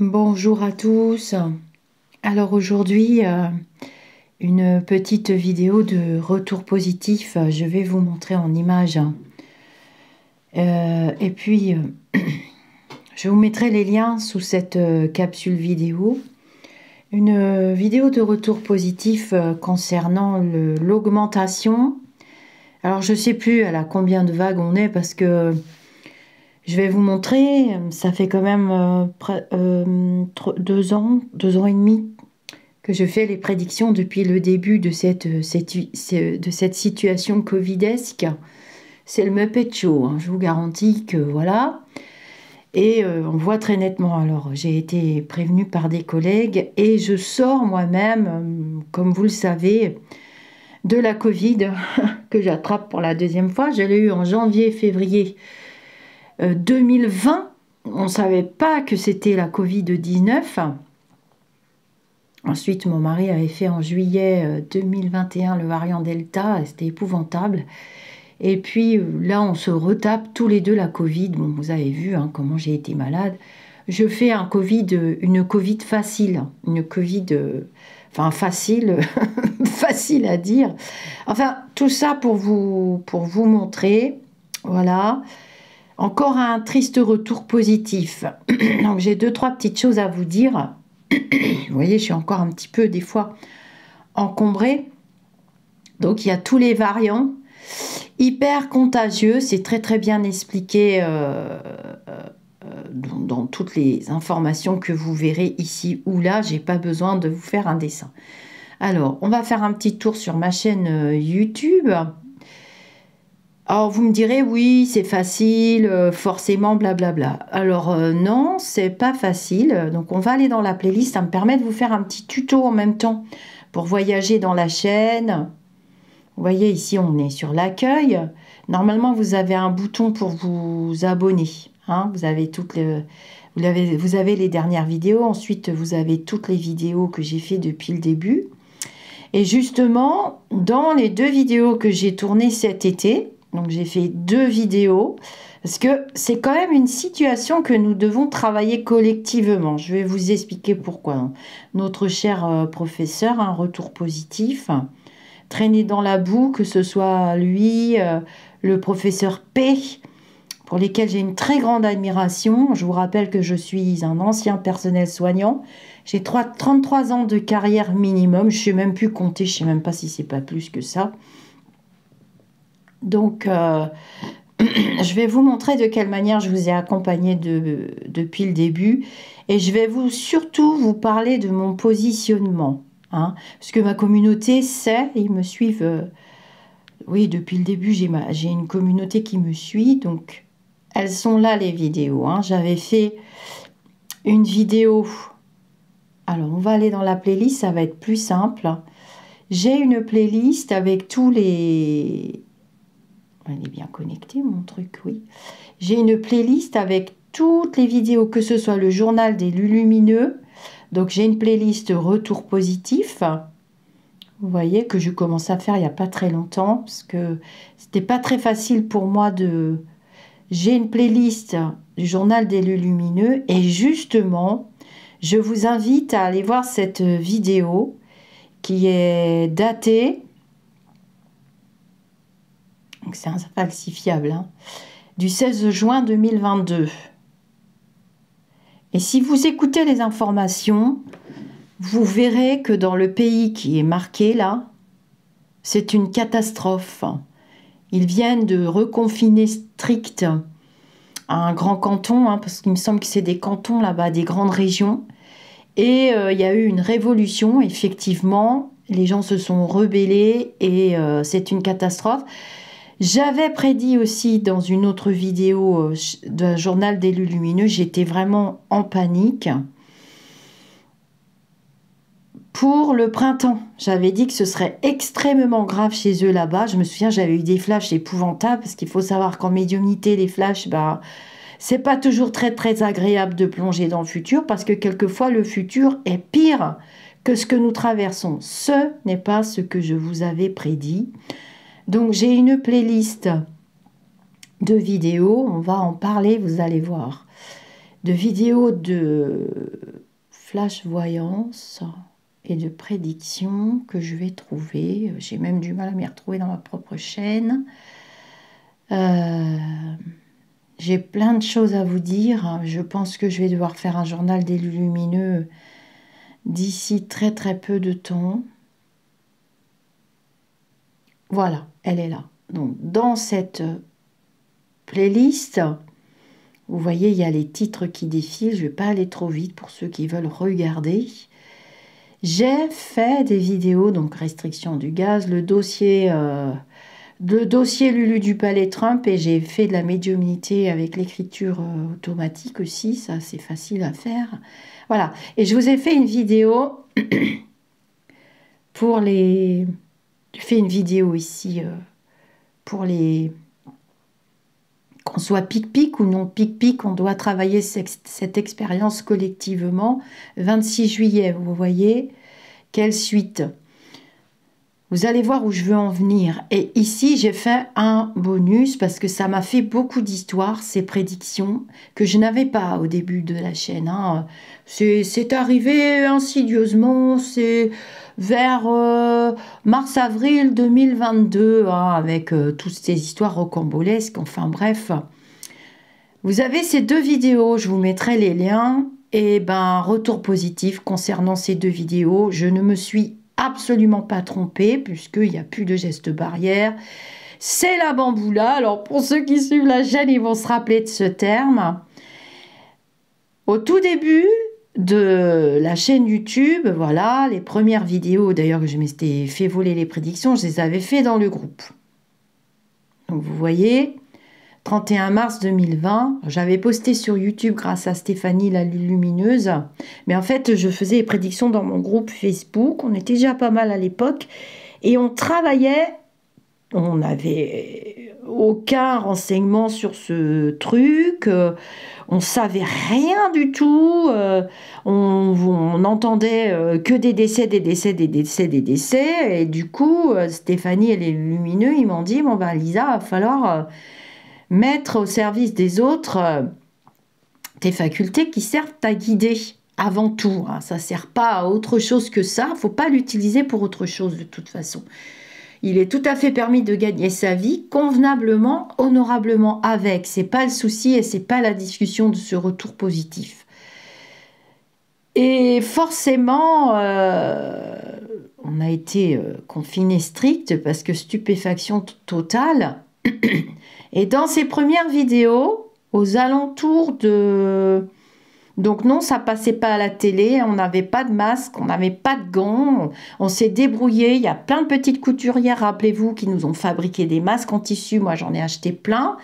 Bonjour à tous. Alors aujourd'hui, euh, une petite vidéo de retour positif. Je vais vous montrer en image. Euh, et puis, euh, je vous mettrai les liens sous cette capsule vidéo. Une vidéo de retour positif concernant l'augmentation. Alors, je sais plus à la combien de vagues on est parce que je vais vous montrer, ça fait quand même euh, euh, deux ans, deux ans et demi que je fais les prédictions depuis le début de cette, euh, de cette situation covidesque. C'est le Muppet Show, hein, je vous garantis que voilà. Et on voit très nettement, alors j'ai été prévenue par des collègues et je sors moi-même, comme vous le savez, de la Covid que j'attrape pour la deuxième fois. Je eu en janvier-février 2020, euh, on ne savait pas que c'était la Covid-19. Ensuite, mon mari avait fait en juillet 2021 euh, le variant Delta, c'était épouvantable. Et puis euh, là, on se retape tous les deux la Covid. Bon, vous avez vu hein, comment j'ai été malade. Je fais un COVID, une Covid facile, une Covid, enfin facile, facile à dire. Enfin, tout ça pour vous, pour vous montrer, voilà. Encore un triste retour positif. Donc j'ai deux, trois petites choses à vous dire. vous voyez, je suis encore un petit peu des fois encombrée. Donc il y a tous les variants. Hyper contagieux, c'est très très bien expliqué euh, euh, dans, dans, toutes les informations que vous verrez ici ou là. J'ai pas besoin de vous faire un dessin. Alors, on va faire un petit tour sur ma chaîne euh, YouTube. Alors oh, vous me direz oui, c'est facile, euh, forcément, blablabla. Alors euh, non, c'est pas facile. Donc on va aller dans la playlist. Ça me permet de vous faire un petit tuto en même temps pour voyager dans la chaîne. Vous voyez ici, on est sur l'accueil. Normalement, vous avez un bouton pour vous abonner. Hein. Vous avez toutes les, vous avez, les dernières vidéos. Ensuite, vous avez toutes les vidéos que j'ai fait depuis le début. Et justement, dans les deux vidéos que j'ai tournées cet été, donc j'ai fait deux vidéos parce que c'est quand même une situation que nous devons travailler collectivement. Je vais vous expliquer pourquoi. Hein. Notre cher euh, professeur, un retour positif, traîné dans la boue, que ce soit lui, euh, le professeur P, pour lesquels j'ai une très grande admiration. Je vous rappelle que je suis un ancien personnel soignant. J'ai 33 ans de carrière minimum. Je ne sais même plus compter, je ne sais même pas si c'est pas plus que ça. Donc, euh, je vais vous montrer de quelle manière je vous ai accompagné depuis le début. Et je vais vous surtout vous parler de mon positionnement. Hein. parce que ma communauté sait, ils me suivent. Euh, oui, depuis le début, j'ai, une communauté qui me suit. Donc, elles sont là, les vidéos. Hein. J'avais fait une vidéo. Alors, on va aller dans la playlist, ça va être plus simple. J'ai une playlist avec tous les elle est bien connectée mon truc, oui. J'ai une playlist avec toutes les vidéos, que ce soit le journal des lumineux. Donc j'ai une playlist retour positif. Vous voyez que je commence à faire il n'y a pas très longtemps parce que c'était pas très facile pour moi de. J'ai une playlist du journal des lus lumineux et justement, je vous invite à aller voir cette vidéo qui est datée donc c'est un falsifiable hein. du 16 juin 2022. Et si vous écoutez les informations, vous verrez que dans le pays qui est marqué là, c'est une catastrophe. Ils viennent de reconfiner strict un grand canton, hein, parce qu'il me semble que c'est des cantons là-bas, des grandes régions. Et euh, il y a eu une révolution, effectivement. Les gens se sont rebellés et euh, c'est une catastrophe. J'avais prédit aussi dans une autre vidéo euh, d'un journal d'élus lumineux, j'étais vraiment en panique pour le printemps. J'avais dit que ce serait extrêmement grave chez eux là-bas. Je me souviens, j'avais eu des flashs épouvantables parce qu'il faut savoir qu'en médiumnité, les flashs, bah, c'est pas toujours très très agréable de plonger dans le futur parce que quelquefois le futur est pire que ce que nous traversons. Ce n'est pas ce que je vous avais prédit. Donc j'ai une playlist de vidéos, on va en parler, vous allez voir, de vidéos de flash voyance et de prédictions que je vais trouver. J'ai même du mal à m'y retrouver dans ma propre chaîne. Euh, j'ai plein de choses à vous dire. Je pense que je vais devoir faire un journal des lumineux d'ici très très peu de temps. Voilà, elle est là. Donc, dans cette euh, playlist, vous voyez, il y a les titres qui défilent. Je ne vais pas aller trop vite pour ceux qui veulent regarder. J'ai fait des vidéos, donc restriction du gaz, le dossier, euh, dossier Lulu du palais Trump et j'ai fait de la médiumnité avec l'écriture euh, automatique aussi, ça c'est facile à faire. Voilà, et je vous ai fait une vidéo pour les fais une vidéo ici euh, pour les... Qu'on soit pic-pic ou non pic-pic, on doit travailler cette expérience collectivement. 26 juillet, vous voyez, quelle suite vous allez voir où je veux en venir. Et ici, j'ai fait un bonus parce que ça m'a fait beaucoup d'histoires, ces prédictions, que je n'avais pas au début de la chaîne. Hein. C'est arrivé insidieusement, c'est vers euh, mars-avril 2022, hein, avec euh, toutes ces histoires rocambolesques, enfin bref. Vous avez ces deux vidéos, je vous mettrai les liens. Et ben, retour positif concernant ces deux vidéos. Je ne me suis absolument pas trompée, puisqu'il n'y a plus de gestes barrières. C'est la bamboula. Alors, pour ceux qui suivent la chaîne, ils vont se rappeler de ce terme. Au tout début, de la chaîne YouTube, voilà, les premières vidéos d'ailleurs que je m'étais fait voler les prédictions, je les avais fait dans le groupe. Donc vous voyez, 31 mars 2020, j'avais posté sur YouTube grâce à Stéphanie la lumineuse, mais en fait je faisais les prédictions dans mon groupe Facebook, on était déjà pas mal à l'époque, et on travaillait, on avait aucun renseignement sur ce truc, euh, on savait rien du tout, euh, on, on, entendait euh, que des décès, des décès, des décès, des décès, et du coup, Stéphanie elle est Lumineux, ils m'ont dit, bon ben Lisa, il va falloir mettre au service des autres tes facultés qui servent à guider avant tout. Hein. Ça ne sert pas à autre chose que ça, faut pas l'utiliser pour autre chose de toute façon. Il est tout à fait permis de gagner sa vie convenablement, honorablement avec. C'est pas le souci et c'est pas la discussion de ce retour positif. Et forcément, euh, on a été euh, confiné strict parce que stupéfaction totale. Et dans ses premières vidéos, aux alentours de donc non, ça passait pas à la télé, on n'avait pas de masque, on n'avait pas de gants, on, s'est débrouillé. Il y a plein de petites couturières, rappelez-vous, qui nous ont fabriqué des masques en tissu. Moi, j'en ai acheté plein.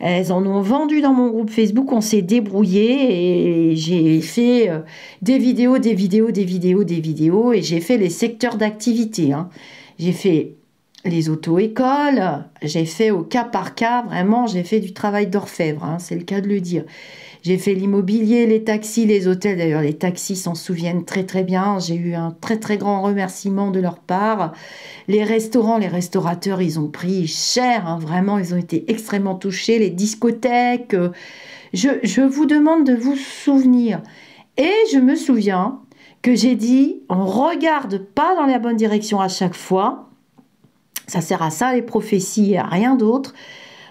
Elles en ont vendu dans mon groupe Facebook. On s'est débrouillé et j'ai fait euh, des vidéos, des vidéos, des vidéos, des vidéos et j'ai fait les secteurs d'activité. Hein. J'ai fait les auto-écoles, j'ai fait au cas par cas, vraiment, j'ai fait du travail d'orfèvre, hein, c'est le cas de le dire. J'ai fait l'immobilier, les taxis, les hôtels. D'ailleurs, les taxis s'en souviennent très très bien. J'ai eu un très très grand remerciement de leur part. Les restaurants, les restaurateurs, ils ont pris cher. Hein. vraiment, ils ont été extrêmement touchés. Les discothèques. Euh, je, vous demande de vous souvenir. Et je me souviens que j'ai dit, on regarde pas dans la bonne direction à chaque fois. Ça sert à ça les prophéties et à rien d'autre.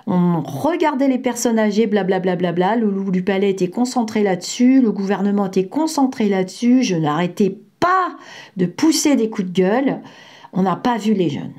On regardait les personnes âgées, blablabla. le loup du palais était concentré là-dessus, le gouvernement était concentré là-dessus. Je n'arrêtais pas de pousser des coups de gueule. On n'a pas vu les jeunes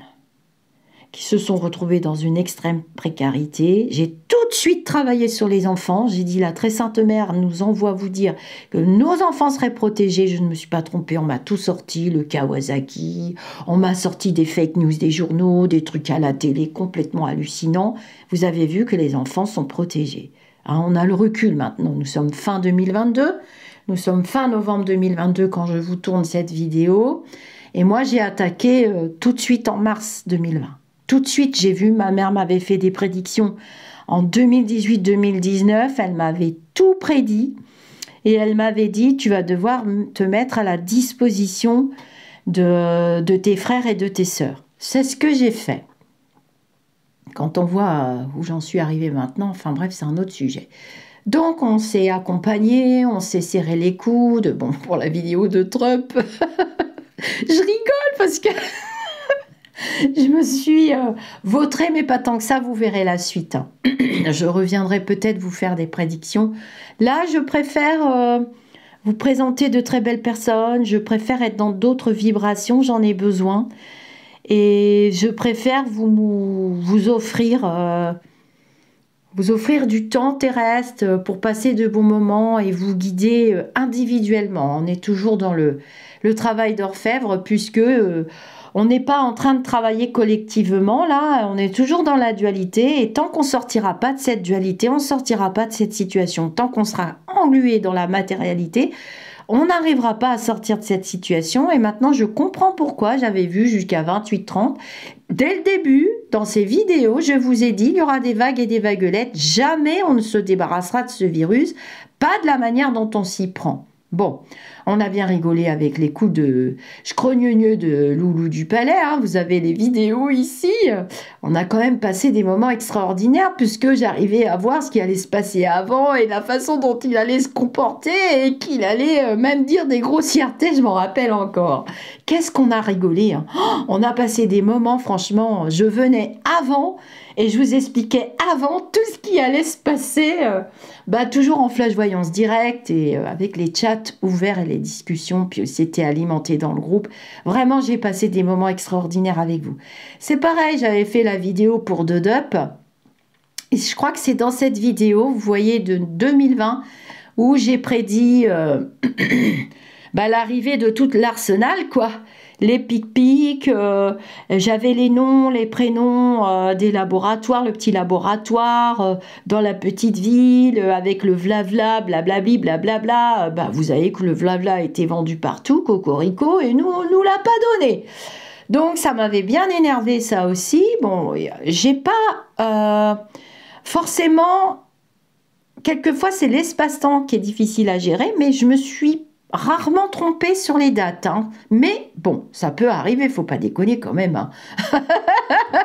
qui se sont retrouvés dans une extrême précarité. J'ai tout de suite travaillé sur les enfants. J'ai dit la très sainte mère nous envoie vous dire que nos enfants seraient protégés. Je ne me suis pas trompée. On m'a tout sorti, le Kawasaki. On m'a sorti des fake news des journaux, des trucs à la télé complètement hallucinants. Vous avez vu que les enfants sont protégés. Hein, on a le recul maintenant. Nous sommes fin 2022. Nous sommes fin novembre 2022 quand je vous tourne cette vidéo. Et moi, j'ai attaqué euh, tout de suite en mars 2020. Tout de suite, j'ai vu, ma mère m'avait fait des prédictions. En 2018-2019, elle m'avait tout prédit et elle m'avait dit, tu vas devoir te mettre à la disposition de, de tes frères et de tes sœurs. C'est ce que j'ai fait. Quand on voit euh, où j'en suis arrivée maintenant, enfin bref, c'est un autre sujet. Donc on s'est accompagné, on s'est serré les coudes, bon pour la vidéo de Trump. Je rigole parce que je me suis euh, vautrée, mais pas tant que ça, vous verrez la suite. Hein. je reviendrai peut-être vous faire des prédictions. Là, je préfère euh, vous présenter de très belles personnes, je préfère être dans d'autres vibrations, j'en ai besoin. Et je préfère vous, vous offrir... Euh, vous offrir du temps terrestre pour passer de bons moments et vous guider individuellement. On est toujours dans le, le travail d'orfèvre puisque on n'est pas en train de travailler collectivement, là, on est toujours dans la dualité, et tant qu'on sortira pas de cette dualité, on sortira pas de cette situation, tant qu'on sera englué dans la matérialité, on n'arrivera pas à sortir de cette situation et maintenant je comprends pourquoi j'avais vu jusqu'à 28-30. Dès le début, dans ces vidéos, je vous ai dit, il y aura des vagues et des vaguelettes. Jamais on ne se débarrassera de ce virus, pas de la manière dont on s'y prend. Bon, on a bien rigolé avec les coups de scrogneux de Loulou du Palais. Hein. Vous avez les vidéos ici. On a quand même passé des moments extraordinaires puisque j'arrivais à voir ce qui allait se passer avant et la façon dont il allait se comporter et qu'il allait euh, même dire des grossièretés. Je m'en rappelle encore. Qu'est-ce qu'on a rigolé. Hein. Oh, on a passé des moments, franchement, je venais avant et je vous expliquais avant tout ce qui allait se passer, euh, bah, toujours en flash voyance directe et euh, avec les chats ouverts et les discussions, puis c'était alimenté dans le groupe. Vraiment, j'ai passé des moments extraordinaires avec vous. C'est pareil, j'avais fait la vidéo pour Dodup. Et je crois que c'est dans cette vidéo, vous voyez, de 2020, où j'ai prédit euh, bah, l'arrivée de tout l'arsenal, quoi les pic pics euh, j'avais les noms, les prénoms euh, des laboratoires, le petit laboratoire euh, dans la petite ville avec le bla blablabli, blablabla. Bah, vous savez que le vla-vla était vendu partout, cocorico, et nous, on nous l'a pas donné. Donc ça m'avait bien énervé ça aussi. Bon, j'ai pas forcément quelquefois c'est l'espace-temps qui est difficile à gérer, mais je me suis rarement trompé sur les dates. Hein. Mais bon, ça peut arriver, faut pas déconner quand même. Hein.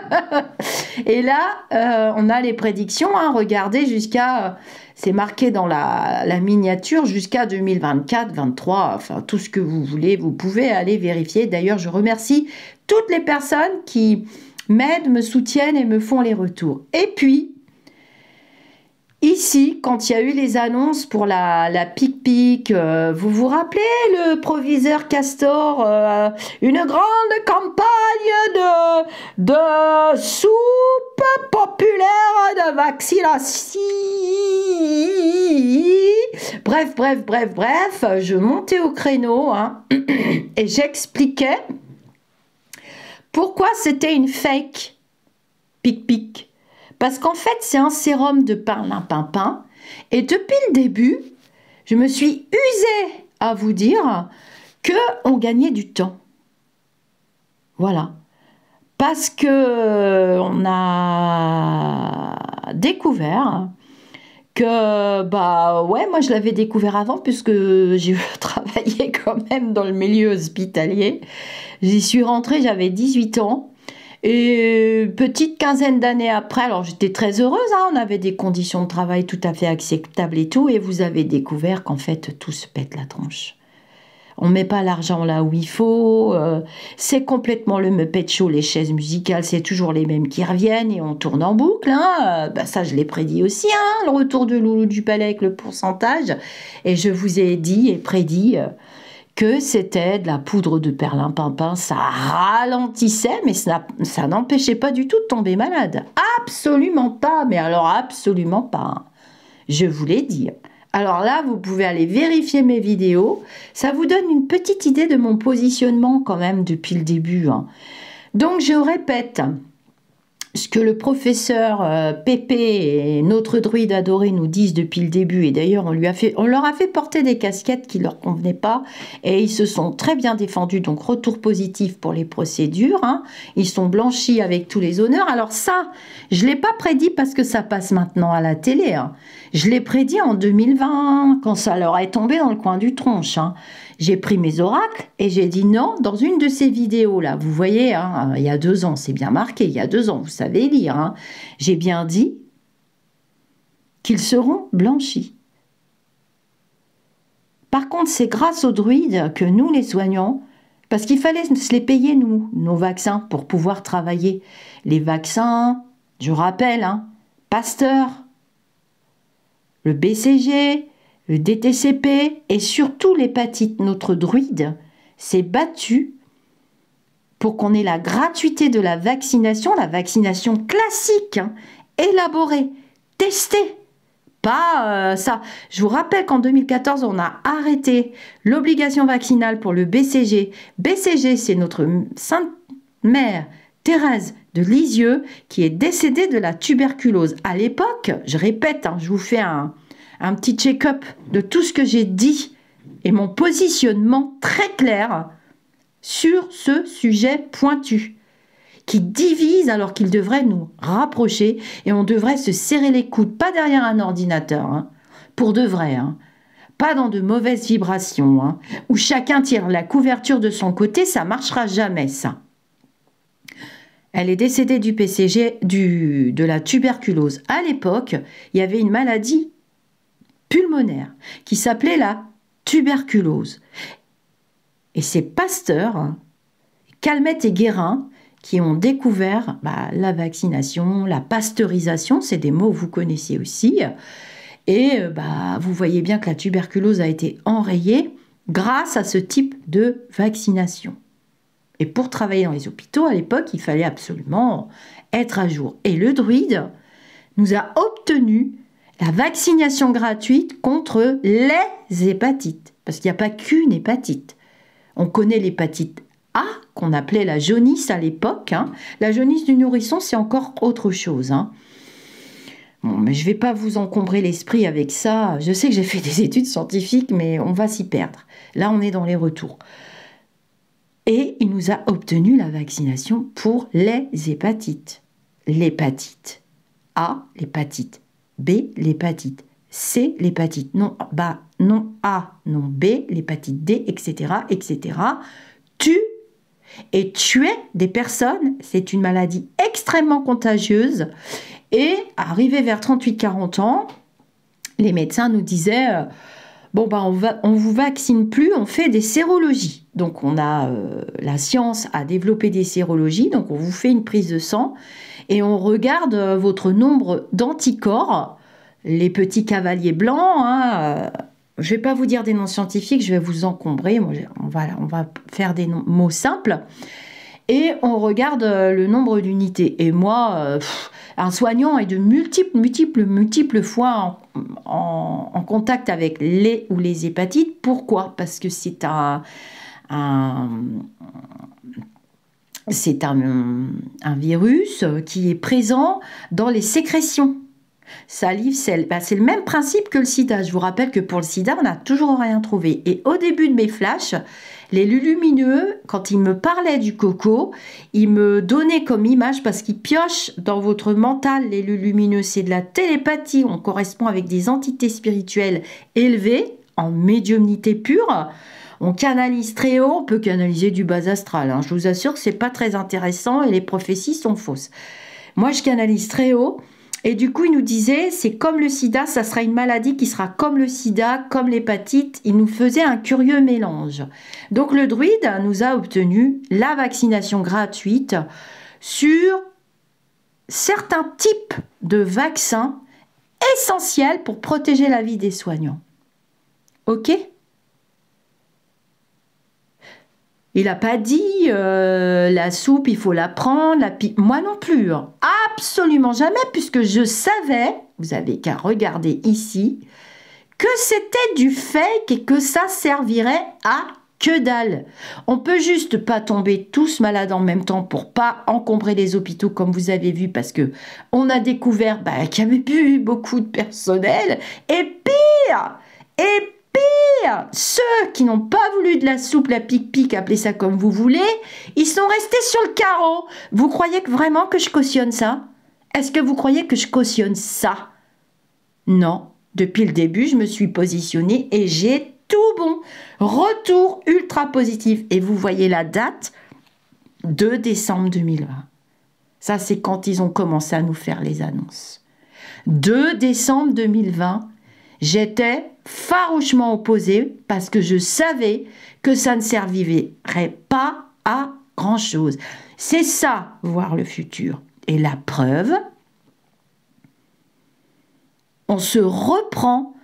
Et là, euh, on a les prédictions. Hein. regardez, jusqu'à. Euh, c'est marqué dans la, la miniature jusqu'à 2024, 23, enfin tout ce que vous voulez, vous pouvez aller vérifier. D'ailleurs, je remercie toutes les personnes qui m'aident, me soutiennent et me font les retours. Et puis, Ici, quand il y a eu les annonces pour la, la pic-pic, euh, vous vous rappelez le proviseur Castor euh, Une grande campagne de, de soupe populaire de vaccination Bref, bref, bref, bref, je montais au créneau hein, et j'expliquais pourquoi c'était une fake pic-pic. Parce qu'en fait, c'est un sérum de pain, pain. Et depuis le début, je me suis usée à vous dire que on gagnait du temps. Voilà. Parce que euh, on a découvert que bah ouais, moi je l'avais découvert avant puisque j'ai travaillé quand même dans le milieu hospitalier. J'y suis rentrée, j'avais 18 ans et euh, petite quinzaine d'années après, alors j'étais très heureuse, hein, on avait des conditions de travail tout à fait acceptables et tout, et vous avez découvert qu'en fait tout se pète la tronche. On met pas l'argent là où il faut, euh, c'est complètement le me les chaises musicales, c'est toujours les mêmes qui reviennent et on tourne en boucle. Hein. Euh, bah, ça, je l'ai prédit aussi, hein, le retour de Loulou du Palais avec le pourcentage. Et je vous ai dit et prédit que c'était de la poudre de perlimpinpin. Ça ralentissait, mais ça, ça n'empêchait pas du tout de tomber malade. Absolument pas, mais alors absolument pas. Je vous l'ai dit. Alors là, vous pouvez aller vérifier mes vidéos. Ça vous donne une petite idée de mon positionnement quand même depuis le début. Hein. Donc je répète, ce que le professeur euh, Pépé et notre druide adoré nous disent depuis le début, et d'ailleurs on, leur a fait porter des casquettes qui ne leur convenaient pas, et ils se sont très bien défendus, donc retour positif pour les procédures, hein. ils sont blanchis avec tous les honneurs. Alors ça, je ne l'ai pas prédit parce que ça passe maintenant à la télé, hein. je l'ai prédit en 2020, quand ça leur est tombé dans le coin du tronche. Hein. J'ai pris mes oracles et j'ai dit non dans une de ces vidéos-là. Vous voyez, hein, euh, il y a deux ans, c'est bien marqué, il y a deux ans, vous savez lire. Hein. j'ai bien dit qu'ils seront blanchis. Par contre, c'est grâce aux druides que nous, les soignons. parce qu'il fallait se les payer, nous, nos vaccins, pour pouvoir travailler. Les vaccins, je rappelle, hein, Pasteur, le BCG, le DTCP et surtout l'hépatite, notre druide, s'est battu pour qu'on ait la gratuité de la vaccination, la vaccination classique, hein, élaborée, testée. Pas euh, ça. Je vous rappelle qu'en 2014, on a arrêté l'obligation vaccinale pour le BCG. BCG, c'est notre sainte mère Thérèse de Lisieux qui est décédée de la tuberculose. À l'époque, je répète, hein, je vous fais un, un petit check-up de tout ce que j'ai dit et mon positionnement très clair sur ce sujet pointu qui divise alors qu'il devrait nous rapprocher et on devrait se serrer les coudes, pas derrière un ordinateur, hein, pour de vrai, hein, pas dans de mauvaises vibrations, hein, où chacun tire la couverture de son côté, ça marchera jamais ça. Elle est décédée du PCG, du, de la tuberculose. À l'époque, il y avait une maladie pulmonaire qui s'appelait la tuberculose. Et c'est Pasteur, Calmette et Guérin qui ont découvert bah, la vaccination, la pasteurisation, c'est des mots que vous connaissez aussi. Et bah, vous voyez bien que la tuberculose a été enrayée grâce à ce type de vaccination. Et pour travailler dans les hôpitaux, à l'époque, il fallait absolument être à jour. Et le druide nous a obtenu la vaccination gratuite contre les hépatites. Parce qu'il n'y a pas qu'une hépatite. On connaît l'hépatite A, qu'on appelait la jaunisse à l'époque. Hein. La jaunisse du nourrisson, c'est encore autre chose. Hein. mais je ne vais pas vous encombrer l'esprit avec ça. Je sais que j'ai fait des études scientifiques, mais on va s'y perdre. Là, on est dans les retours. Et il nous a obtenu la vaccination pour les hépatites. L'hépatite A, l'hépatite B, l'hépatite. C, l'hépatite non, bah, non A, non B, l'hépatite D, etc., etc. Tu et tuer des personnes, c'est une maladie extrêmement contagieuse. Et arrivé vers 38-40 ans, les médecins nous disaient euh, bon bah, on ne on vous vaccine plus, on fait des sérologies. Donc on a euh, la science a développé des sérologies, donc on vous fait une prise de sang et on regarde euh, votre nombre d'anticorps, les petits cavaliers blancs. Hein, euh, je ne vais pas vous dire des noms scientifiques, je vais vous encombrer. On va, on va faire des mots simples. Et on regarde euh, le nombre d'unités. Et moi, un soignant est de multiples, multiples, multiples fois en, contact avec les ou les hépatites. Pourquoi Parce que c'est un, c'est un, virus qui est présent dans les sécrétions. Salive, sel, ben, c'est le même principe que le sida. Je vous rappelle que pour le sida, on n'a toujours rien trouvé. Et au début de mes flashs, les lumineux, quand ils me parlaient du coco, ils me donnaient comme image, parce qu'ils piochent dans votre mental les lumineux, c'est de la télépathie, on correspond avec des entités spirituelles élevées, en médiumnité pure, on canalise très haut, on peut canaliser du bas astral. Hein. Je vous assure que c'est pas très intéressant et les prophéties sont fausses. Moi, je canalise très haut. Et du coup, il nous disait, c'est comme le sida, ça sera une maladie qui sera comme le sida, comme l'hépatite. Il nous faisait un curieux mélange. Donc le druide nous a obtenu la vaccination gratuite sur certains types de vaccins essentiels pour protéger la vie des soignants. OK Il n'a pas dit euh, la soupe, il faut la prendre. La pi... Moi non plus, hein. absolument jamais, puisque je savais, vous avez qu'à regarder ici, que c'était du fake et que ça servirait à que dalle. On peut juste pas tomber tous malades en même temps pour pas encombrer les hôpitaux comme vous avez vu parce que on a découvert bah, qu'il n'y avait plus beaucoup de personnel et pire et ceux qui n'ont pas voulu de la soupe, la pique-pique, appelez ça comme vous voulez, ils sont restés sur le carreau. Vous croyez vraiment que je cautionne ça Est-ce que vous croyez que je cautionne ça Non. Depuis le début, je me suis positionnée et j'ai tout bon. Retour ultra positif. Et vous voyez la date 2 décembre 2020. Ça, c'est quand ils ont commencé à nous faire les annonces. 2 décembre 2020, J'étais farouchement opposée parce que je savais que ça ne servirait pas à grand-chose. C'est ça, voir le futur. Et la preuve, on se reprend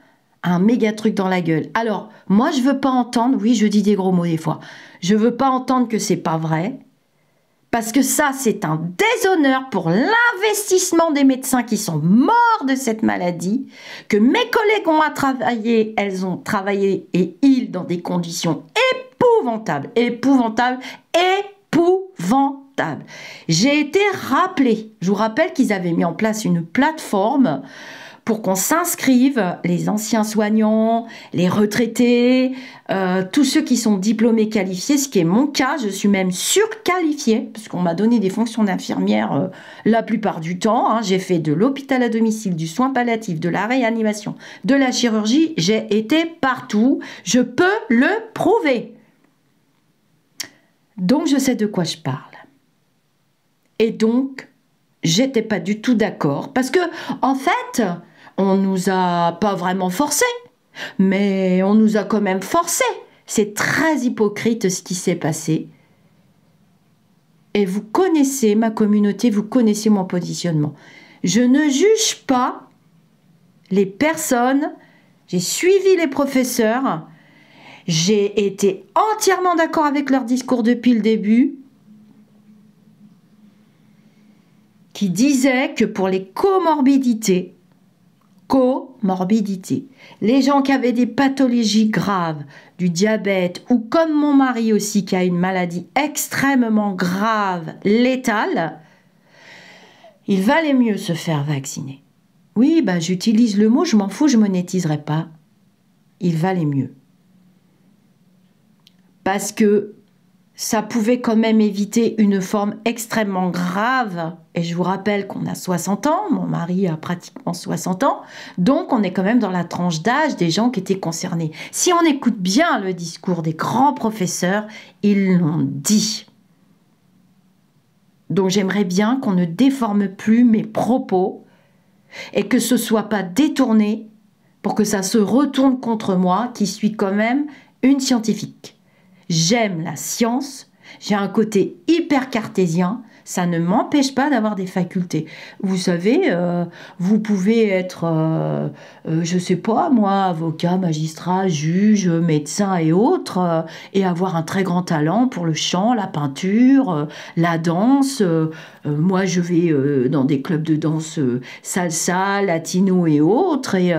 un méga truc dans la gueule. Alors, moi, je veux pas entendre, oui, je dis des gros mots des fois, je veux pas entendre que c'est pas vrai, parce que ça, c'est un déshonneur pour l'investissement des médecins qui sont morts de cette maladie, que mes collègues ont à travailler, elles ont travaillé et ils dans des conditions épouvantables, épouvantables, épouvantables. J'ai été rappelée, je vous rappelle qu'ils avaient mis en place une plateforme pour qu'on s'inscrive, les anciens soignants, les retraités, euh, tous ceux qui sont diplômés qualifiés, ce qui est mon cas, je suis même surqualifiée, parce qu'on m'a donné des fonctions d'infirmière euh, la plupart du temps. Hein. J'ai fait de l'hôpital à domicile, du soin palliatif, de la réanimation, de la chirurgie, j'ai été partout, je peux le prouver. Donc je sais de quoi je parle. Et donc, j'étais pas du tout d'accord, parce que, en fait, on nous a pas vraiment forcés, mais on nous a quand même forcés. C'est très hypocrite ce qui s'est passé. Et vous connaissez ma communauté, vous connaissez mon positionnement. Je ne juge pas les personnes. J'ai suivi les professeurs. J'ai été entièrement d'accord avec leur discours depuis le début, qui disait que pour les comorbidités, comorbidité. Les gens qui avaient des pathologies graves, du diabète ou comme mon mari aussi qui a une maladie extrêmement grave, létale, il valait mieux se faire vacciner. Oui, ben j'utilise le mot, je m'en fous, je monétiserai pas. Il valait mieux. Parce que ça pouvait quand même éviter une forme extrêmement grave. Et je vous rappelle qu'on a 60 ans, mon mari a pratiquement 60 ans, donc on est quand même dans la tranche d'âge des gens qui étaient concernés. Si on écoute bien le discours des grands professeurs, ils l'ont dit. Donc j'aimerais bien qu'on ne déforme plus mes propos et que ce soit pas détourné pour que ça se retourne contre moi qui suis quand même une scientifique. J'aime la science, j'ai un côté hyper cartésien, ça ne m'empêche pas d'avoir des facultés. Vous savez, euh, vous pouvez être, je euh, ne euh, je sais pas, moi, avocat, magistrat, juge, médecin et autres, et avoir un très grand talent pour le chant, la peinture, la danse. moi, je vais dans des clubs de danse salsa, latino et autres, et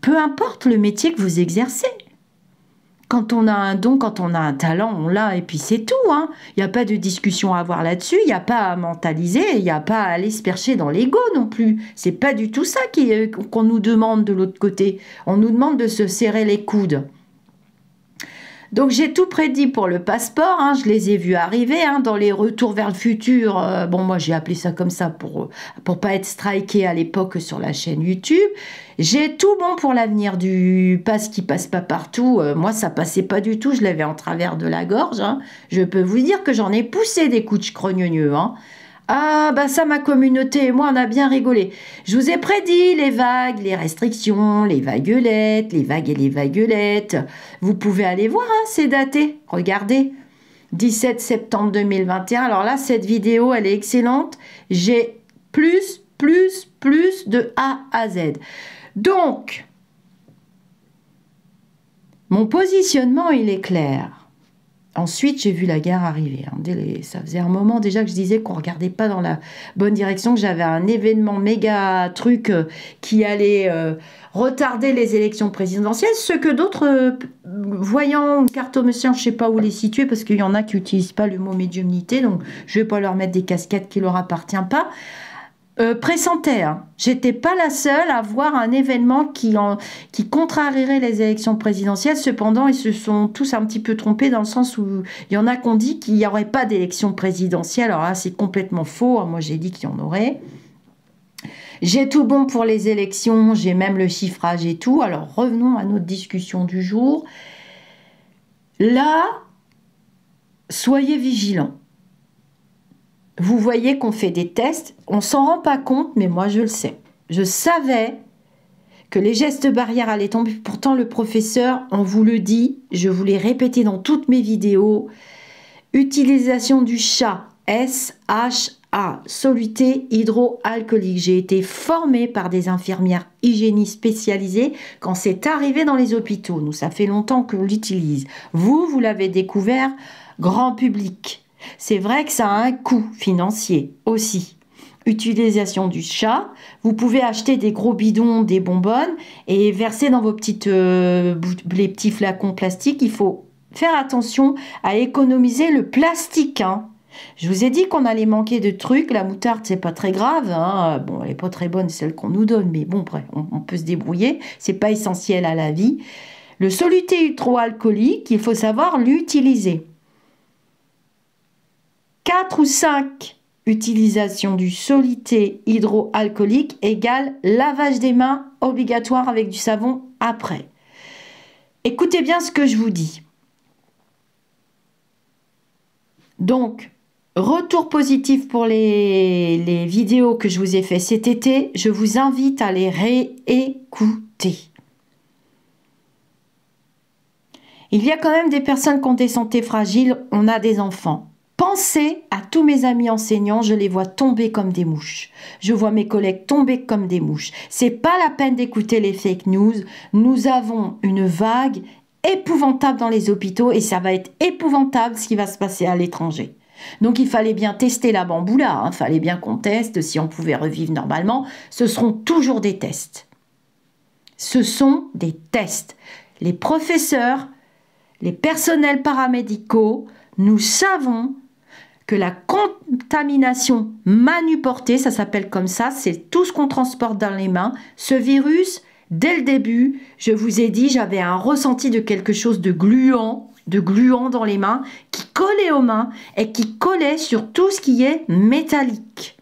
peu importe le métier que vous exercez. Quand on a un don, quand on a un talent, on l'a et puis c'est tout. Hein. Il n'y a pas de discussion à avoir là-dessus, il n'y a pas à mentaliser, il n'y a pas à aller se percher dans l'ego non plus. C'est pas du tout ça qu'on nous demande de l'autre côté. On nous demande de se serrer les coudes. Donc j'ai tout prédit pour le passeport, hein. je les ai vus arriver hein, dans les retours vers le futur. Euh, bon, moi j'ai appelé ça comme ça pour pour pas être striké à l'époque sur la chaîne YouTube. J'ai tout bon pour l'avenir du passe qui passe pas partout. Euh, moi ça passait pas du tout, je l'avais en travers de la gorge. Hein. Je peux vous dire que j'en ai poussé des couches de ah, bah ça, ma communauté et moi, on a bien rigolé. Je vous ai prédit les vagues, les restrictions, les vaguelettes, les vagues et les vaguelettes. Vous pouvez aller voir, hein, c'est daté. Regardez. 17 septembre 2021. Alors là, cette vidéo, elle est excellente. J'ai plus, plus, plus de A à Z. Donc, mon positionnement, il est clair. Ensuite, j'ai vu la guerre arriver. Hein. Ça faisait un moment déjà que je disais qu'on regardait pas dans la bonne direction, que j'avais un événement méga truc euh, qui allait euh, retarder les élections présidentielles, ce que d'autres voyant euh, voyants cartomanciens, je sais pas où les situer, parce qu'il y en a qui n'utilisent pas le mot médiumnité, donc je vais pas leur mettre des casquettes qui ne leur appartiennent pas euh, hein. J'étais pas la seule à voir un événement qui, qui contrarierait les élections présidentielles. Cependant, ils se sont tous un petit peu trompés dans le sens où il y en a qui ont dit qu'il n'y aurait pas d'élection présidentielle. Alors là, c'est complètement faux. Hein. Moi, j'ai dit qu'il y en aurait. J'ai tout bon pour les élections, j'ai même le chiffrage et tout. Alors revenons à notre discussion du jour. Là, soyez vigilants. Vous voyez qu'on fait des tests, on s'en rend pas compte, mais moi je le sais. Je savais que les gestes barrières allaient tomber. Pourtant, le professeur, on vous le dit, je vous l'ai répété dans toutes mes vidéos, utilisation du chat, SHA, soluté hydroalcoolique. J'ai été formée par des infirmières hygiénistes spécialisées quand c'est arrivé dans les hôpitaux. Nous, ça fait longtemps qu'on l'utilise. Vous, vous l'avez découvert, grand public. C'est vrai que ça a un coût financier aussi. Utilisation du chat, vous pouvez acheter des gros bidons, des bonbonnes et verser dans vos petites, euh, petits flacons plastiques. Il faut faire attention à économiser le plastique. Hein. Je vous ai dit qu'on allait manquer de trucs. La moutarde, c'est pas très grave. Hein. Bon, elle n'est pas très bonne, celle qu'on nous donne, mais bon, on, peut se débrouiller. C'est pas essentiel à la vie. Le soluté ultra-alcoolique, il faut savoir l'utiliser. 4 ou 5 utilisations du solité hydroalcoolique égale lavage des mains obligatoire avec du savon après. Écoutez bien ce que je vous dis. Donc, Retour positif pour les, les, vidéos que je vous ai fait cet été, je vous invite à les réécouter. Il y a quand même des personnes qui ont des santé fragiles, on a des enfants. Pensez à tous mes amis enseignants, je les vois tomber comme des mouches. Je vois mes collègues tomber comme des mouches. C'est pas la peine d'écouter les fake news. Nous avons une vague épouvantable dans les hôpitaux et ça va être épouvantable ce qui va se passer à l'étranger. Donc il fallait bien tester la bamboula, hein. il fallait bien qu'on teste si on pouvait revivre normalement. Ce seront toujours des tests. Ce sont des tests. Les professeurs, les personnels paramédicaux, nous savons que la contamination manuportée, ça s'appelle comme ça, c'est tout ce qu'on transporte dans les mains. Ce virus, dès le début, je vous ai dit, j'avais un ressenti de quelque chose de gluant, de gluant dans les mains, qui collait aux mains et qui collait sur tout ce qui est métallique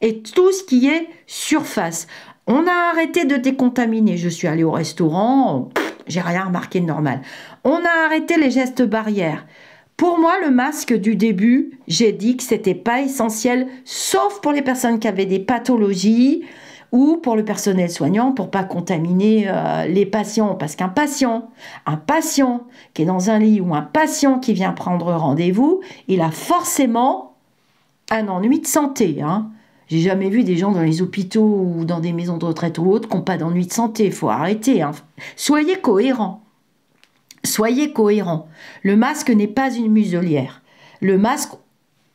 et tout ce qui est surface. On a arrêté de décontaminer. Je suis allée au restaurant, j'ai rien remarqué de normal. On a arrêté les gestes barrières. Pour moi, le masque du début, j'ai dit que c'était pas essentiel, sauf pour les personnes qui avaient des pathologies ou pour le personnel soignant pour pas contaminer euh, les patients. Parce qu'un patient, un patient qui est dans un lit ou un patient qui vient prendre rendez-vous, il a forcément un ennui de santé. Hein. J'ai jamais vu des gens dans les hôpitaux ou dans des maisons de retraite ou autres qui n'ont pas d'ennui de santé. Il faut arrêter. Hein. Soyez cohérents. Soyez cohérent. Le masque n'est pas une muselière. Le masque,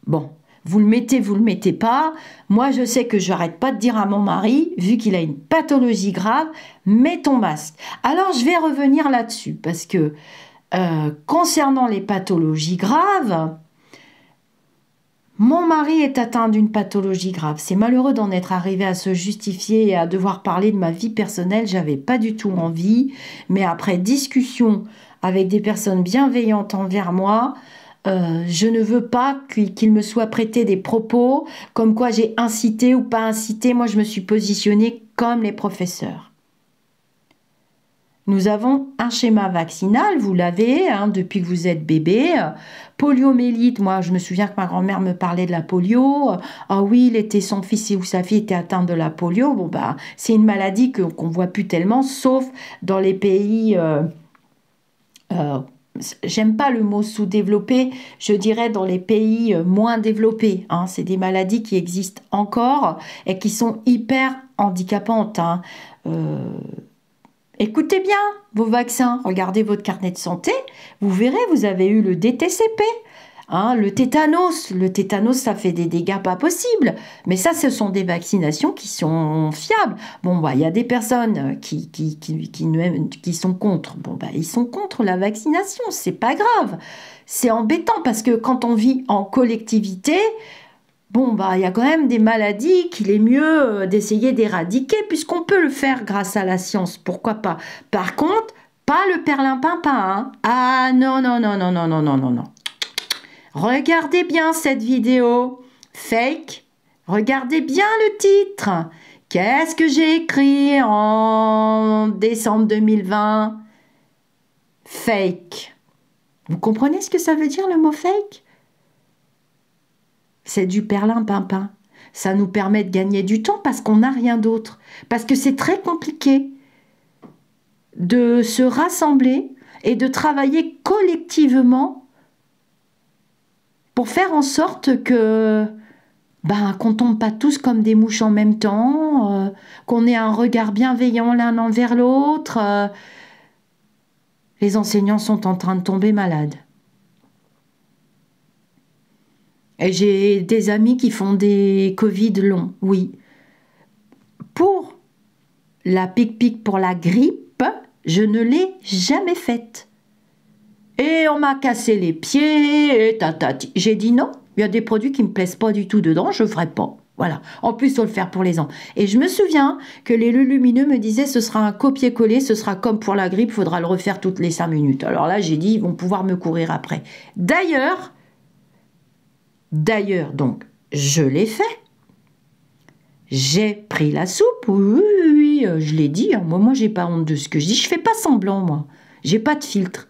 bon, vous le mettez, vous le mettez pas. Moi, je sais que j'arrête pas de dire à mon mari, vu qu'il a une pathologie grave, mets ton masque. Alors, je vais revenir là-dessus parce que euh, concernant les pathologies graves, mon mari est atteint d'une pathologie grave. C'est malheureux d'en être arrivé à se justifier et à devoir parler de ma vie personnelle. J'avais pas du tout envie, mais après discussion avec des personnes bienveillantes envers moi. Euh, je ne veux pas qu'il me soit prêté des propos comme quoi j'ai incité ou pas incité. Moi, je me suis positionnée comme les professeurs. Nous avons un schéma vaccinal, vous l'avez hein, depuis que vous êtes bébé. Poliomélite, moi je me souviens que ma grand-mère me parlait de la polio. Ah oui, il était son fils ou sa fille était atteinte de la polio. Bon bah, c'est une maladie qu'on ne voit plus tellement, sauf dans les pays euh, euh, j'aime pas le mot sous-développé, je dirais dans les pays euh, moins développés. Hein. C'est des maladies qui existent encore et qui sont hyper handicapantes. Hein. Euh, écoutez bien vos vaccins, regardez votre carnet de santé, vous verrez, vous avez eu le DTCP, Hein, le tétanos, le tétanos, ça fait des dégâts pas possibles. Mais ça, ce sont des vaccinations qui sont fiables. Bon, bah, il y a des personnes euh, qui, qui, qui, qui, qui sont contre. Bon, bah, ils sont contre la vaccination, c'est pas grave. C'est embêtant parce que quand on vit en collectivité, bon, bah, il y a quand même des maladies qu'il est mieux euh, d'essayer d'éradiquer puisqu'on peut le faire grâce à la science. Pourquoi pas Par contre, pas le perlimpinpin. Hein. Ah non, non, non, non, non, non, non, non, non. Regardez bien cette vidéo. Fake. Regardez bien le titre. Qu'est-ce que j'ai écrit en décembre 2020 Fake. Vous comprenez ce que ça veut dire le mot fake C'est du perlin Ça nous permet de gagner du temps parce qu'on n'a rien d'autre. Parce que c'est très compliqué de se rassembler et de travailler collectivement pour faire en sorte que ben, qu'on tombe pas tous comme des mouches en même temps, euh, qu'on ait un regard bienveillant l'un envers l'autre. Euh, les enseignants sont en train de tomber malades. Et j'ai des amis qui font des Covid longs, oui. Pour la pic-pic pour la grippe, je ne l'ai jamais faite et on m'a cassé les pieds, et tatati. J'ai dit non, il y a des produits qui ne me plaisent pas du tout dedans, je ne ferai pas. Voilà. En plus, faut le faire pour les ans. Et je me souviens que les lumineux me disaient ce sera un copier-coller, ce sera comme pour la grippe, faudra le refaire toutes les 5 minutes. Alors là, j'ai dit ils vont pouvoir me courir après. D'ailleurs, d'ailleurs, donc, je l'ai fait. J'ai pris la soupe, oui, oui, euh, je l'ai dit. Hein. Moi, moi, j'ai pas honte de ce que je dis. Je fais pas semblant, moi. J'ai pas de filtre.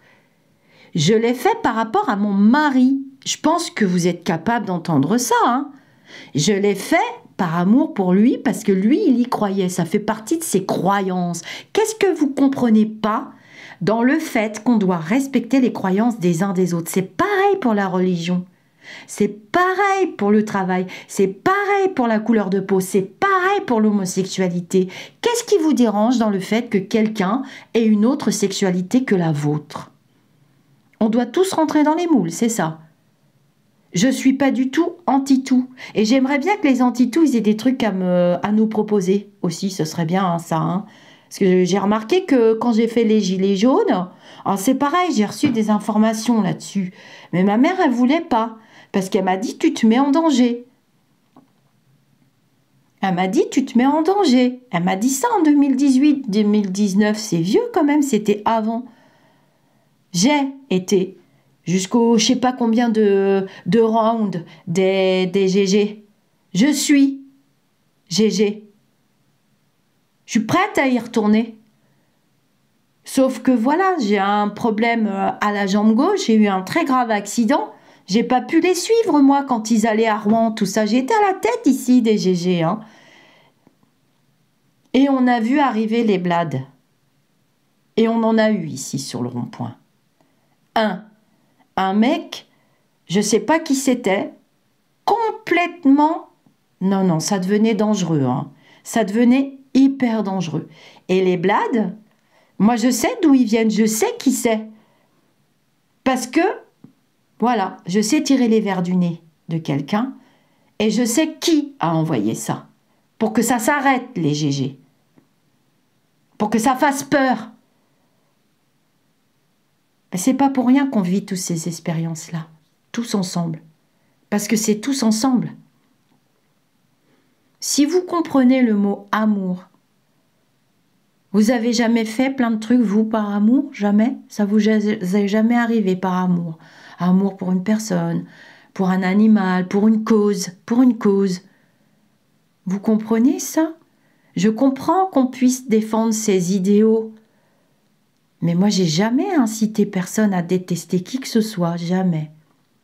Je l'ai fait par rapport à mon mari. Je pense que vous êtes capable d'entendre ça. Hein. Je l'ai fait par amour pour lui parce que lui, il y croyait. Ça fait partie de ses croyances. Qu'est-ce que vous comprenez pas dans le fait qu'on doit respecter les croyances des uns des autres C'est pareil pour la religion. C'est pareil pour le travail, c'est pareil pour la couleur de peau, c'est pareil pour l'homosexualité. Qu'est-ce qui vous dérange dans le fait que quelqu'un ait une autre sexualité que la vôtre on doit tous rentrer dans les moules, c'est ça. Je suis pas du tout anti-tout. Et j'aimerais bien que les anti-tout, ils aient des trucs à, nous proposer aussi. Ce serait bien hein, ça. Hein. Parce que j'ai remarqué que quand j'ai fait les gilets jaunes, c'est pareil, j'ai reçu des informations là-dessus. Mais ma mère, elle voulait pas. Parce qu'elle m'a dit, tu te mets en danger. Elle m'a dit, tu te mets en danger. Elle m'a dit ça en 2018, 2019. C'est vieux quand même, c'était avant. J'ai été jusqu'au je sais pas combien de, rounds des, des GG. Je suis GG. Je suis prête à y retourner. Sauf que voilà, j'ai un problème euh, à la jambe gauche, j'ai eu un très grave accident. J'ai pas pu les suivre, moi, quand ils allaient à Rouen, tout ça. J'étais à la tête ici des GG. Hein. Et on a vu arriver les blades. Et on en a eu ici sur le rond-point. Un mec, je ne sais pas qui c'était, complètement... Non, non, ça devenait dangereux. Hein. Ça devenait hyper dangereux. Et les blades, moi je sais d'où ils viennent, je sais qui c'est. Parce que, voilà, je sais tirer les verres du nez de quelqu'un et je sais qui a envoyé ça. Pour que ça s'arrête, les GG. Pour que ça fasse peur. C'est pas pour rien qu'on vit toutes ces expériences-là, tous ensemble. Parce que c'est tous ensemble. Si vous comprenez le mot amour, vous avez jamais fait plein de trucs, vous, par amour Jamais Ça vous est jamais arrivé par amour Amour pour une personne, pour un animal, pour une cause, pour une cause. Vous comprenez ça Je comprends qu'on puisse défendre ses idéaux, mais moi, j'ai jamais incité personne à détester qui que ce soit, jamais.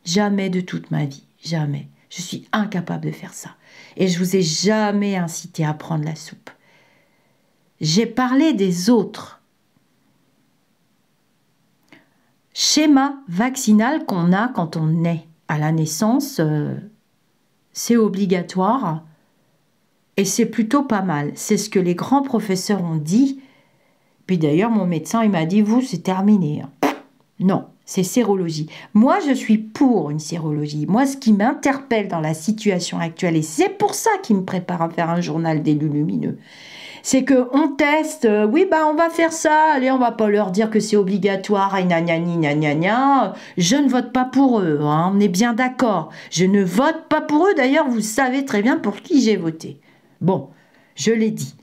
Jamais de toute ma vie, jamais. Je suis incapable de faire ça. Et je vous ai jamais incité à prendre la soupe. J'ai parlé des autres. Schéma vaccinal qu'on a quand on naît. À la naissance, euh, c'est obligatoire et c'est plutôt pas mal. C'est ce que les grands professeurs ont dit puis d'ailleurs, mon médecin, il m'a dit, vous, c'est terminé. Hein. Non, c'est sérologie. Moi, je suis pour une sérologie. Moi, ce qui m'interpelle dans la situation actuelle, et c'est pour ça qu'il me prépare à faire un journal d'élus lumineux, c'est que on teste, euh, oui, bah on va faire ça, allez, on va pas leur dire que c'est obligatoire, je ne vote pas pour eux, hein, on est bien d'accord. Je ne vote pas pour eux, d'ailleurs, vous savez très bien pour qui j'ai voté. Bon, je l'ai dit.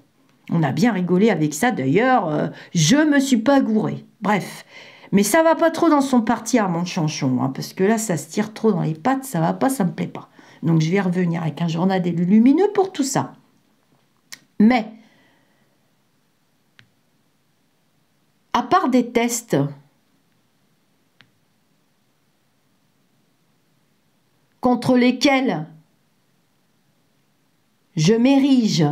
On a bien rigolé avec ça d'ailleurs, euh, je me suis pas gouré. Bref. Mais ça va pas trop dans son parti Armand Chanchon, hein, parce que là ça se tire trop dans les pattes, ça va pas, ça me plaît pas. Donc je vais revenir avec un journal des lumineux pour tout ça. Mais, à part des tests, contre lesquels je m'érige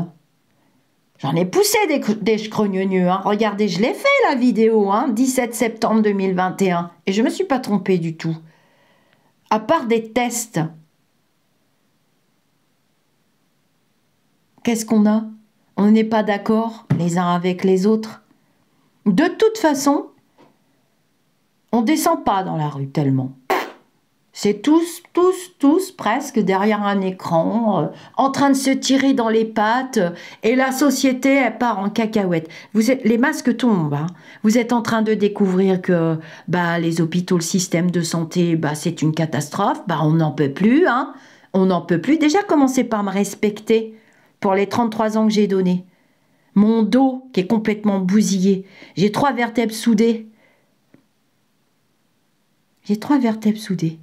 J'en ai poussé des, des hein. Regardez, je l'ai fait la vidéo, 17 hein, septembre 2021. Et je ne me suis pas trompée du tout. À part des tests. Qu'est-ce qu'on a On n'est pas d'accord les uns avec les autres. De toute façon, on descend pas dans la rue tellement. C'est tous, tous, tous presque derrière un écran, euh, en train de se tirer dans les pattes, et la société, elle part en cacahuète. Vous les masques tombent. Hein. Vous êtes en train de découvrir que bah, les hôpitaux, le système de santé, bah, c'est une catastrophe, bah, on n'en peut plus. Hein. On n'en peut plus. Déjà, commencez par me respecter pour les 33 ans que j'ai donnés. Mon dos qui est complètement bousillé. J'ai trois vertèbres soudées. J'ai trois vertèbres soudées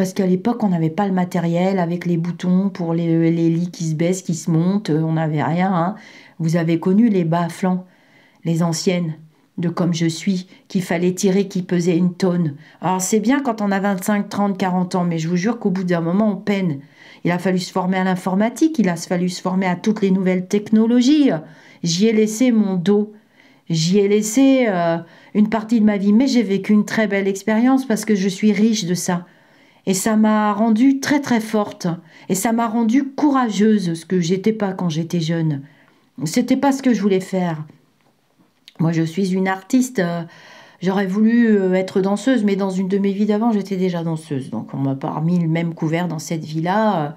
parce qu'à l'époque, on n'avait pas le matériel avec les boutons pour les, les, lits qui se baissent, qui se montent, euh, on n'avait rien. Hein. Vous avez connu les bas flancs, les anciennes, de comme je suis, qu'il fallait tirer qui pesait une tonne. Alors c'est bien quand on a 25, 30, 40 ans, mais je vous jure qu'au bout d'un moment, on peine. Il a fallu se former à l'informatique, il a fallu se former à toutes les nouvelles technologies. J'y ai laissé mon dos, j'y ai laissé euh, une partie de ma vie, mais j'ai vécu une très belle expérience parce que je suis riche de ça. Et ça m'a rendue très très forte. Et ça m'a rendue courageuse, ce que j'étais pas quand j'étais jeune. C'était pas ce que je voulais faire. Moi, je suis une artiste. Euh, j'aurais voulu euh, être danseuse, mais dans une de mes vies d'avant, j'étais déjà danseuse. Donc, on m'a pas remis le même couvert dans cette vie-là. Euh,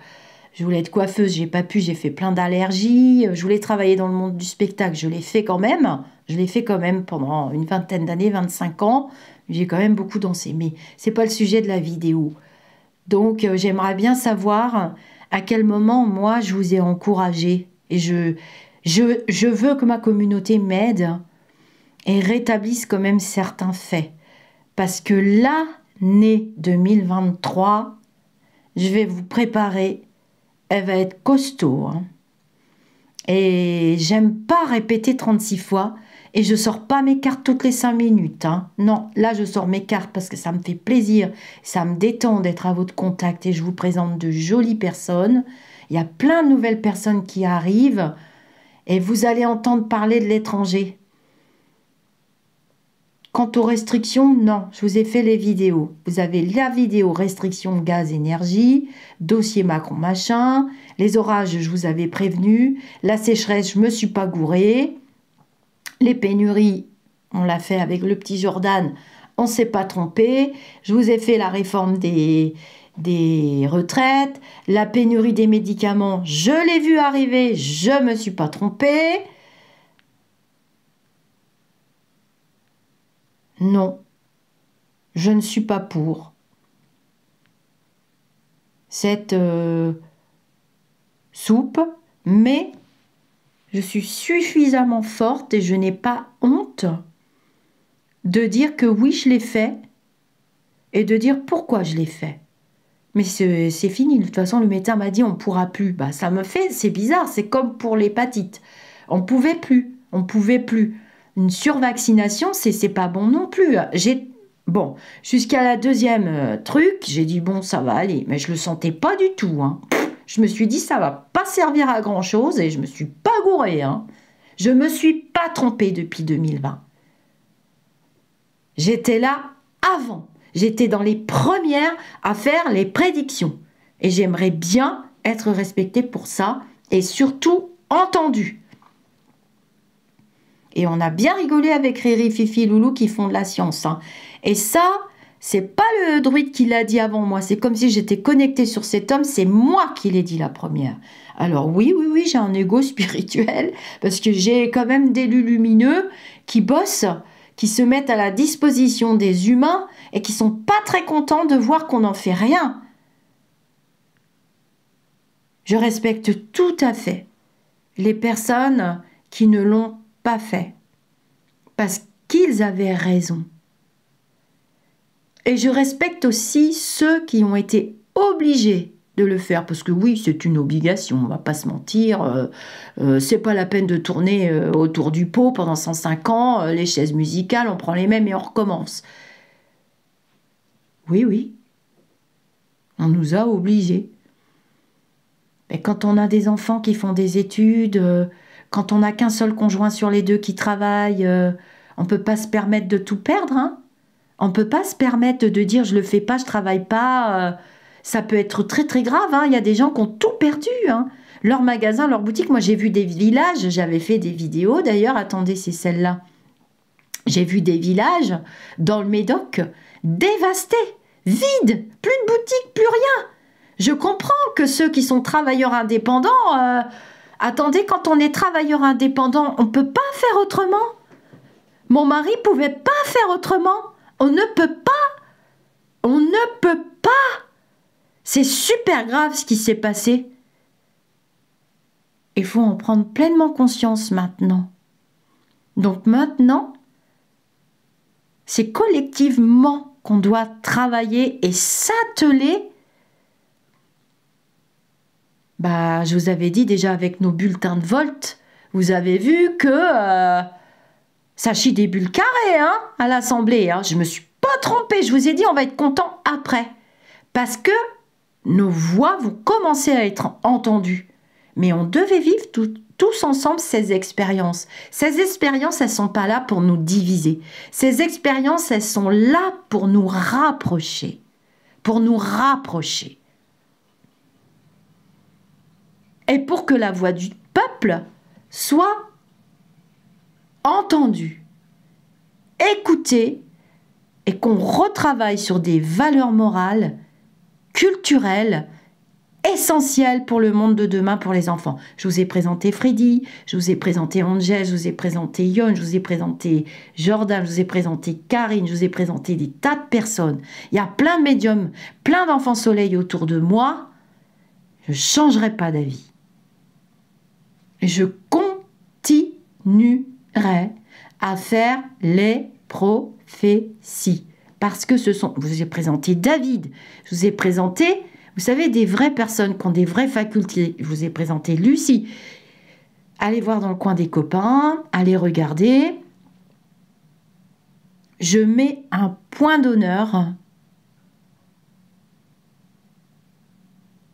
je voulais être coiffeuse, j'ai pas pu, j'ai fait plein d'allergies. Je voulais travailler dans le monde du spectacle, je l'ai fait quand même. Je l'ai fait quand même pendant une vingtaine d'années, 25 ans. J'ai quand même beaucoup dansé, mais c'est pas le sujet de la vidéo. Donc euh, j'aimerais bien savoir à quel moment moi je vous ai encouragé et je, veux que ma communauté m'aide et rétablisse quand même certains faits. Parce que l'année 2023, je vais vous préparer, elle va être costaud. Hein. Et j'aime pas répéter 36 fois, et je sors pas mes cartes toutes les 5 minutes. Hein. Non, là je sors mes cartes parce que ça me fait plaisir, ça me détend d'être à votre contact et je vous présente de jolies personnes. Il y a plein de nouvelles personnes qui arrivent et vous allez entendre parler de l'étranger. Quant aux restrictions, non, je vous ai fait les vidéos. Vous avez la vidéo restrictions gaz énergie, dossier Macron machin, les orages, je vous avais prévenu, la sécheresse, je me suis pas gourée. Les pénuries, on l'a fait avec le petit Jordan, on ne s'est pas trompé. Je vous ai fait la réforme des, des retraites, la pénurie des médicaments, je l'ai vu arriver, je ne me suis pas trompé. Non, je ne suis pas pour cette euh, soupe, mais je suis suffisamment forte et je n'ai pas honte de dire que oui, je l'ai fait et de dire pourquoi je l'ai fait. Mais c'est fini, de toute façon le médecin m'a dit on ne pourra plus. Bah ça me fait, c'est bizarre, c'est comme pour l'hépatite. On pouvait plus, on pouvait plus. Une survaccination, c'est pas bon non plus. J'ai Bon, jusqu'à la deuxième euh, truc, j'ai dit bon ça va aller, mais je le sentais pas du tout. Hein. Je me suis dit, ça va pas servir à grand chose et je me suis pas gourée. Hein. Je me suis pas trompée depuis 2020. J'étais là avant. J'étais dans les premières à faire les prédictions. Et j'aimerais bien être respectée pour ça et surtout entendue. Et on a bien rigolé avec Riri, Fifi, Loulou qui font de la science. Hein. Et ça, c'est pas le druide qui l'a dit avant moi. C'est comme si j'étais connectée sur cet homme. C'est moi qui l'ai dit la première. Alors oui, oui, oui, j'ai un ego spirituel parce que j'ai quand même des lus lumineux qui bossent, qui se mettent à la disposition des humains et qui sont pas très contents de voir qu'on n'en fait rien. Je respecte tout à fait les personnes qui ne l'ont pas fait parce qu'ils avaient raison. Et je respecte aussi ceux qui ont été obligés de le faire parce que oui c'est une obligation on va pas se mentir ce euh, n'est euh, c'est pas la peine de tourner euh, autour du pot pendant 105 ans les chaises musicales on prend les mêmes et on recommence oui oui on nous a obligés mais quand on a des enfants qui font des études quand on n'a qu'un seul conjoint sur les deux qui travaille on peut pas se permettre de tout perdre hein on ne peut pas se permettre de dire je le fais pas, je travaille pas. Euh, ça peut être très très grave. Hein. Il y a des gens qui ont tout perdu. Hein. Leur magasin, leur boutique. Moi, j'ai vu des villages. J'avais fait des vidéos d'ailleurs. Attendez, c'est celle-là. J'ai vu des villages dans le Médoc dévastés, vides, plus de boutiques, plus rien. Je comprends que ceux qui sont travailleurs indépendants, euh, attendez, quand on est travailleur indépendant, on ne peut pas faire autrement. Mon mari pouvait pas faire autrement. On ne peut pas. On ne peut pas. C'est super grave ce qui s'est passé. Il faut en prendre pleinement conscience maintenant. Donc maintenant, c'est collectivement qu'on doit travailler et s'atteler. Bah, je vous avais dit déjà avec nos bulletins de volte, vous avez vu que euh, ça des bulles carrées, hein, à l'Assemblée. Hein. Je me suis pas trompée, je vous ai dit, on va être content après. Parce que nos voix vont commencer à être entendues. Mais on devait vivre tous ensemble ces expériences. Ces expériences, elles sont pas là pour nous diviser. Ces expériences, elles sont là pour nous rapprocher. Pour nous rapprocher. Et pour que la voix du peuple soit entendu, écouté et qu'on retravaille sur des valeurs morales, culturelles, essentielles pour le monde de demain pour les enfants. Je vous ai présenté Freddy, je vous ai présenté Angèle, je vous ai présenté Yon, je vous ai présenté Jordan, je vous ai présenté Karine, je vous ai présenté des tas de personnes. Il y a plein de médiums, plein d'enfants soleil autour de moi. Je ne changerai pas d'avis. Je continue à faire les prophéties. Parce que ce sont, vous ai présenté David, je vous ai présenté, vous savez, des vraies personnes qui ont des vraies facultés, je vous ai présenté Lucie. Allez voir dans le coin des copains, allez regarder. Je mets un point d'honneur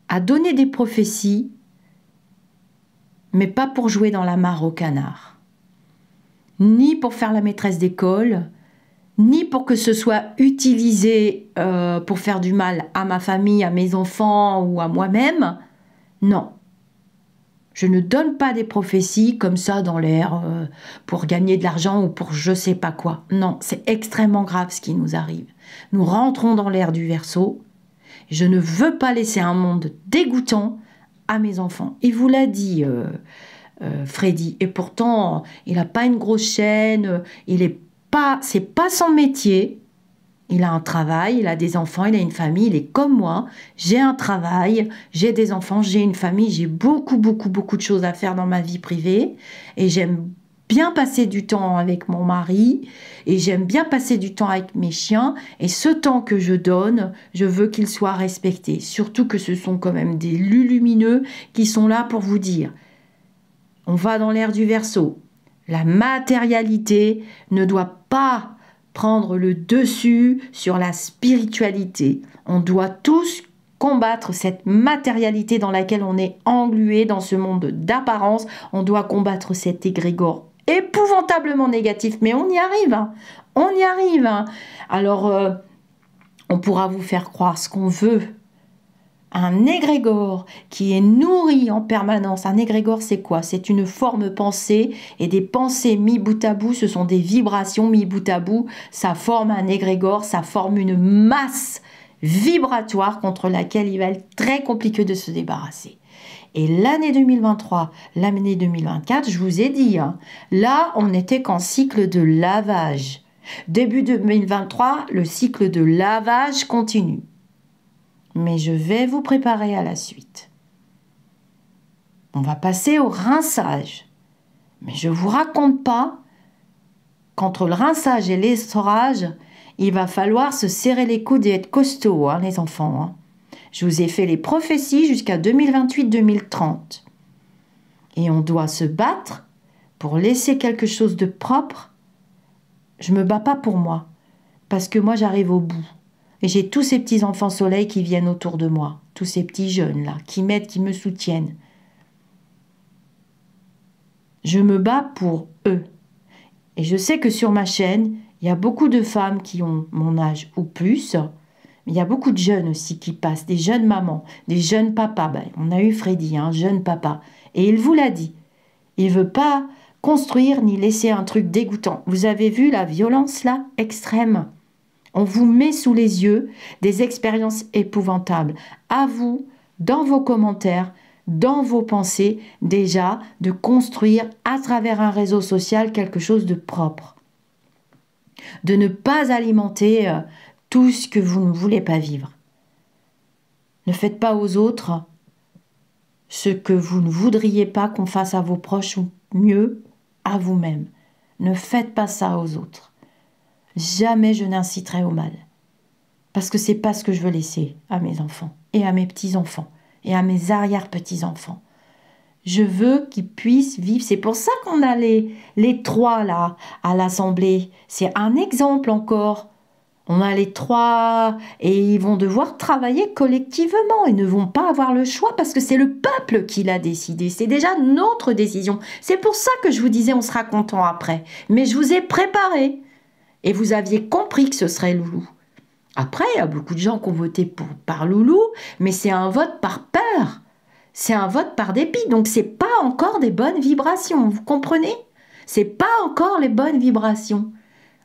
à donner des prophéties, mais pas pour jouer dans la mare au canard ni pour faire la maîtresse d'école, ni pour que ce soit utilisé euh, pour faire du mal à ma famille, à mes enfants ou à moi-même. Non. Je ne donne pas des prophéties comme ça dans l'air euh, pour gagner de l'argent ou pour je sais pas quoi. Non, c'est extrêmement grave ce qui nous arrive. Nous rentrons dans l'ère du verso. Je ne veux pas laisser un monde dégoûtant à mes enfants. Il vous l'a dit euh, euh, Freddy. Et pourtant, il n'a pas une grosse chaîne, euh, il est pas, c'est pas son métier. Il a un travail, il a des enfants, il a une famille, il est comme moi. J'ai un travail, j'ai des enfants, j'ai une famille, j'ai beaucoup, beaucoup, beaucoup de choses à faire dans ma vie privée. Et j'aime bien passer du temps avec mon mari et j'aime bien passer du temps avec mes chiens. Et ce temps que je donne, je veux qu'il soit respecté. Surtout que ce sont quand même des lumineux qui sont là pour vous dire on va dans l'ère du verso. La matérialité ne doit pas prendre le dessus sur la spiritualité. On doit tous combattre cette matérialité dans laquelle on est englué dans ce monde d'apparence. On doit combattre cet égrégore épouvantablement négatif, mais on y arrive. Hein. On y arrive. Hein. Alors, euh, on pourra vous faire croire ce qu'on veut, un égrégore qui est nourri en permanence. Un égrégore, c'est quoi C'est une forme pensée et des pensées mis bout à bout, ce sont des vibrations mis bout à bout. Ça forme un égrégore, ça forme une masse vibratoire contre laquelle il va être très compliqué de se débarrasser. Et l'année 2023, l'année 2024, je vous ai dit, hein, là, on n'était qu'en cycle de lavage. Début 2023, le cycle de lavage continue mais je vais vous préparer à la suite. On va passer au rinçage. Mais je ne vous raconte pas qu'entre le rinçage et l'essorage, il va falloir se serrer les coudes et être costaud, hein, les enfants. Hein. Je vous ai fait les prophéties jusqu'à 2028-2030. Et on doit se battre pour laisser quelque chose de propre. Je me bats pas pour moi, parce que moi j'arrive au bout. Et j'ai tous ces petits enfants soleil qui viennent autour de moi, tous ces petits jeunes là, qui m'aident, qui me soutiennent. Je me bats pour eux. Et je sais que sur ma chaîne, il y a beaucoup de femmes qui ont mon âge ou plus. Mais il y a beaucoup de jeunes aussi qui passent, des jeunes mamans, des jeunes papas. Ben, on a eu Freddy, un hein, jeune papa. Et il vous l'a dit. Il veut pas construire ni laisser un truc dégoûtant. Vous avez vu la violence là extrême. On vous met sous les yeux des expériences épouvantables. À vous, dans vos commentaires, dans vos pensées, déjà, de construire à travers un réseau social quelque chose de propre. De ne pas alimenter euh, tout ce que vous ne voulez pas vivre. Ne faites pas aux autres ce que vous ne voudriez pas qu'on fasse à vos proches ou mieux à vous-même. Ne faites pas ça aux autres. Jamais je n'inciterai au mal. Parce que c'est pas ce que je veux laisser à mes enfants et à mes petits-enfants et à mes arrière-petits-enfants. Je veux qu'ils puissent vivre. C'est pour ça qu'on a les, trois là à l'Assemblée. C'est un exemple encore. On a les trois et ils vont devoir travailler collectivement. Ils ne vont pas avoir le choix parce que c'est le peuple qui l'a décidé. C'est déjà notre décision. C'est pour ça que je vous disais on sera content après. Mais je vous ai préparé et vous aviez compris que ce serait Loulou. Après, il y a beaucoup de gens qui ont voté pour, par Loulou, mais c'est un vote par peur. C'est un vote par dépit. Donc, ce n'est pas encore des bonnes vibrations. Vous comprenez Ce n'est pas encore les bonnes vibrations.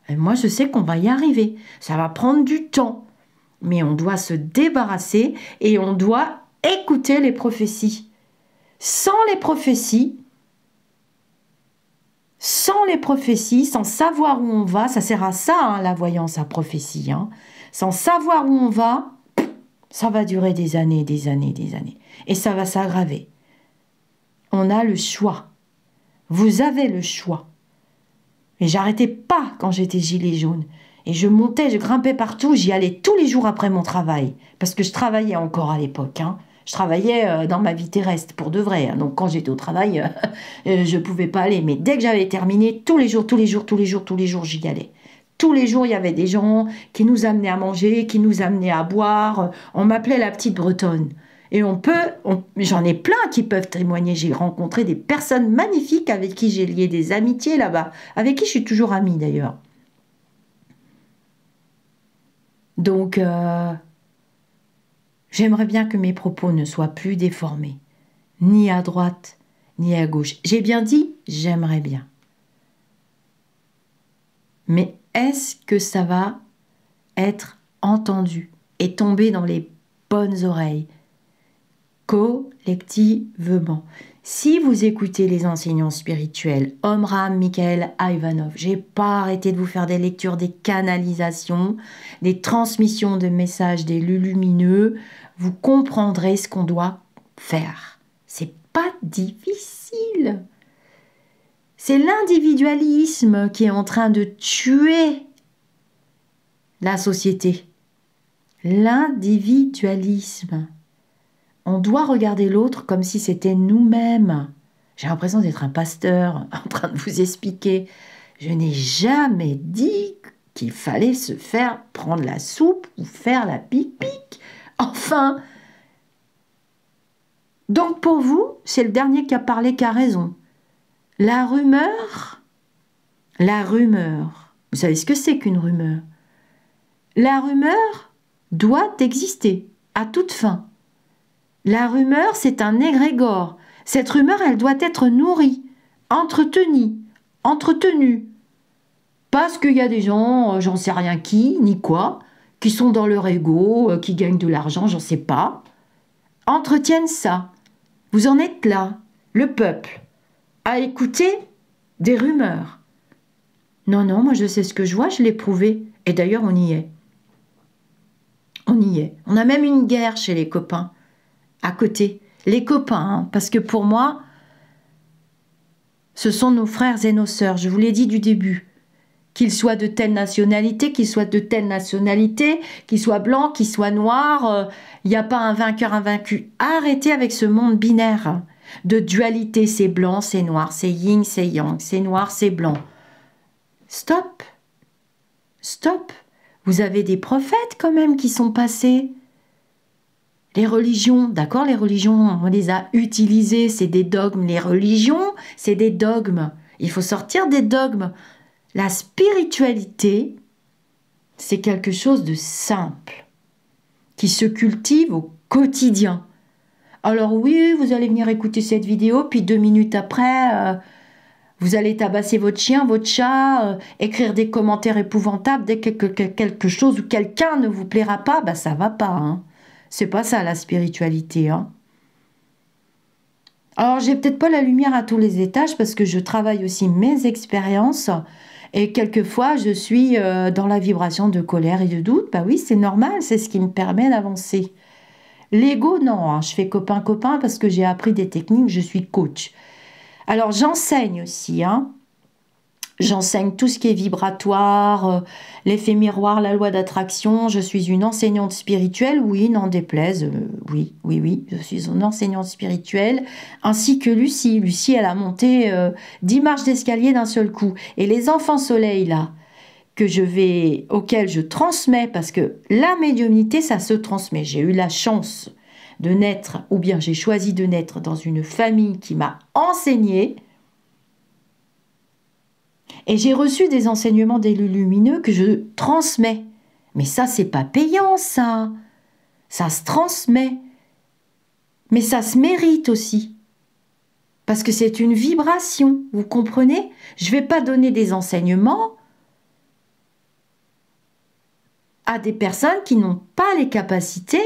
Et moi, je sais qu'on va y arriver. Ça va prendre du temps. Mais on doit se débarrasser et on doit écouter les prophéties. Sans les prophéties, sans les prophéties, sans savoir où on va, ça sert à ça, hein, la voyance à prophétie, hein. sans savoir où on va, ça va durer des années, des années, des années. Et ça va s'aggraver. On a le choix. Vous avez le choix. Et j'arrêtais pas quand j'étais gilet jaune. Et je montais, je grimpais partout, j'y allais tous les jours après mon travail, parce que je travaillais encore à l'époque. Hein je travaillais euh, dans ma vie terrestre pour de vrai. Hein. Donc quand j'étais au travail, euh, euh, je ne pouvais pas aller. Mais dès que j'avais terminé, tous les jours, tous les jours, tous les jours, tous les jours, j'y allais. Tous les jours, il y avait des gens qui nous amenaient à manger, qui nous amenaient à boire. On m'appelait la petite bretonne. Et on peut, j'en ai plein qui peuvent témoigner. J'ai rencontré des personnes magnifiques avec qui j'ai lié des amitiés là-bas, avec qui je suis toujours amie d'ailleurs. Donc, J'aimerais bien que mes propos ne soient plus déformés, ni à droite, ni à gauche. J'ai bien dit j'aimerais bien. Mais est-ce que ça va être entendu et tomber dans les bonnes oreilles collectivement Si vous écoutez les enseignants spirituels, Omram, Michael, Ivanov, j'ai pas arrêté de vous faire des lectures, des canalisations, des transmissions de messages, des lumineux, vous comprendrez ce qu'on doit faire. C'est pas difficile. C'est l'individualisme qui est en train de tuer la société. L'individualisme. On doit regarder l'autre comme si c'était nous-mêmes. J'ai l'impression d'être un pasteur en train de vous expliquer. Je n'ai jamais dit qu'il fallait se faire prendre la soupe ou faire la pique-pique. Enfin Donc pour vous, c'est le dernier qui a parlé qui a raison. La rumeur La rumeur. Vous savez ce que c'est qu'une rumeur La rumeur doit exister, à toute fin. La rumeur, c'est un égrégore. Cette rumeur, elle doit être nourrie, entretenue, entretenue. Parce qu'il y a des gens, euh, j'en sais rien qui, ni quoi, qui sont dans leur ego, euh, qui gagnent de l'argent, j'en sais pas, entretiennent ça. Vous en êtes là, le peuple, à écouter des rumeurs. Non, non, moi je sais ce que je vois, je l'ai prouvé. Et d'ailleurs, on y est. On y est. On a même une guerre chez les copains, à côté. Les copains, hein, parce que pour moi, ce sont nos frères et nos sœurs. Je vous l'ai dit du début qu'il soit de telle nationalité, qu'il soit de telle nationalité, qu'il soit blanc, qu'il soit noir. Il euh, n'y a pas un vainqueur, un vaincu. Arrêtez avec ce monde binaire de dualité. C'est blanc, c'est noir, c'est yin, c'est yang, c'est noir, c'est blanc. Stop. Stop. Vous avez des prophètes quand même qui sont passés. Les religions, d'accord, les religions, on les a utilisées, c'est des dogmes. Les religions, c'est des dogmes. Il faut sortir des dogmes. La spiritualité, c'est quelque chose de simple, qui se cultive au quotidien. Alors oui, vous allez venir écouter cette vidéo, puis deux minutes après, euh, vous allez tabasser votre chien, votre chat, euh, écrire des commentaires épouvantables dès que, quelque chose ou quelqu'un ne vous plaira pas, bah ça va pas. Hein. C'est pas ça la spiritualité. Hein. Alors j'ai peut-être pas la lumière à tous les étages parce que je travaille aussi mes expériences. Et quelquefois, je suis euh, dans la vibration de colère et de doute. Bah oui, c'est normal, c'est ce qui me permet d'avancer. L'ego, non, hein. je fais copain-copain parce que j'ai appris des techniques, je suis coach. Alors j'enseigne aussi, hein. J'enseigne tout ce qui est vibratoire, euh, l'effet miroir, la loi d'attraction. Je suis une enseignante spirituelle, oui, n'en déplaise, euh, oui, oui, oui, je suis une enseignante spirituelle, ainsi que Lucie. Lucie, elle a monté 10 euh, marches d'escalier d'un seul coup. Et les enfants soleil, là, que je vais, auxquels je transmets, parce que la médiumnité, ça se transmet. J'ai eu la chance de naître, ou bien j'ai choisi de naître dans une famille qui m'a enseigné et j'ai reçu des enseignements d'élus lumineux que je transmets. Mais ça, c'est pas payant, ça. Ça se transmet. Mais ça se mérite aussi. Parce que c'est une vibration, vous comprenez Je vais pas donner des enseignements à des personnes qui n'ont pas les capacités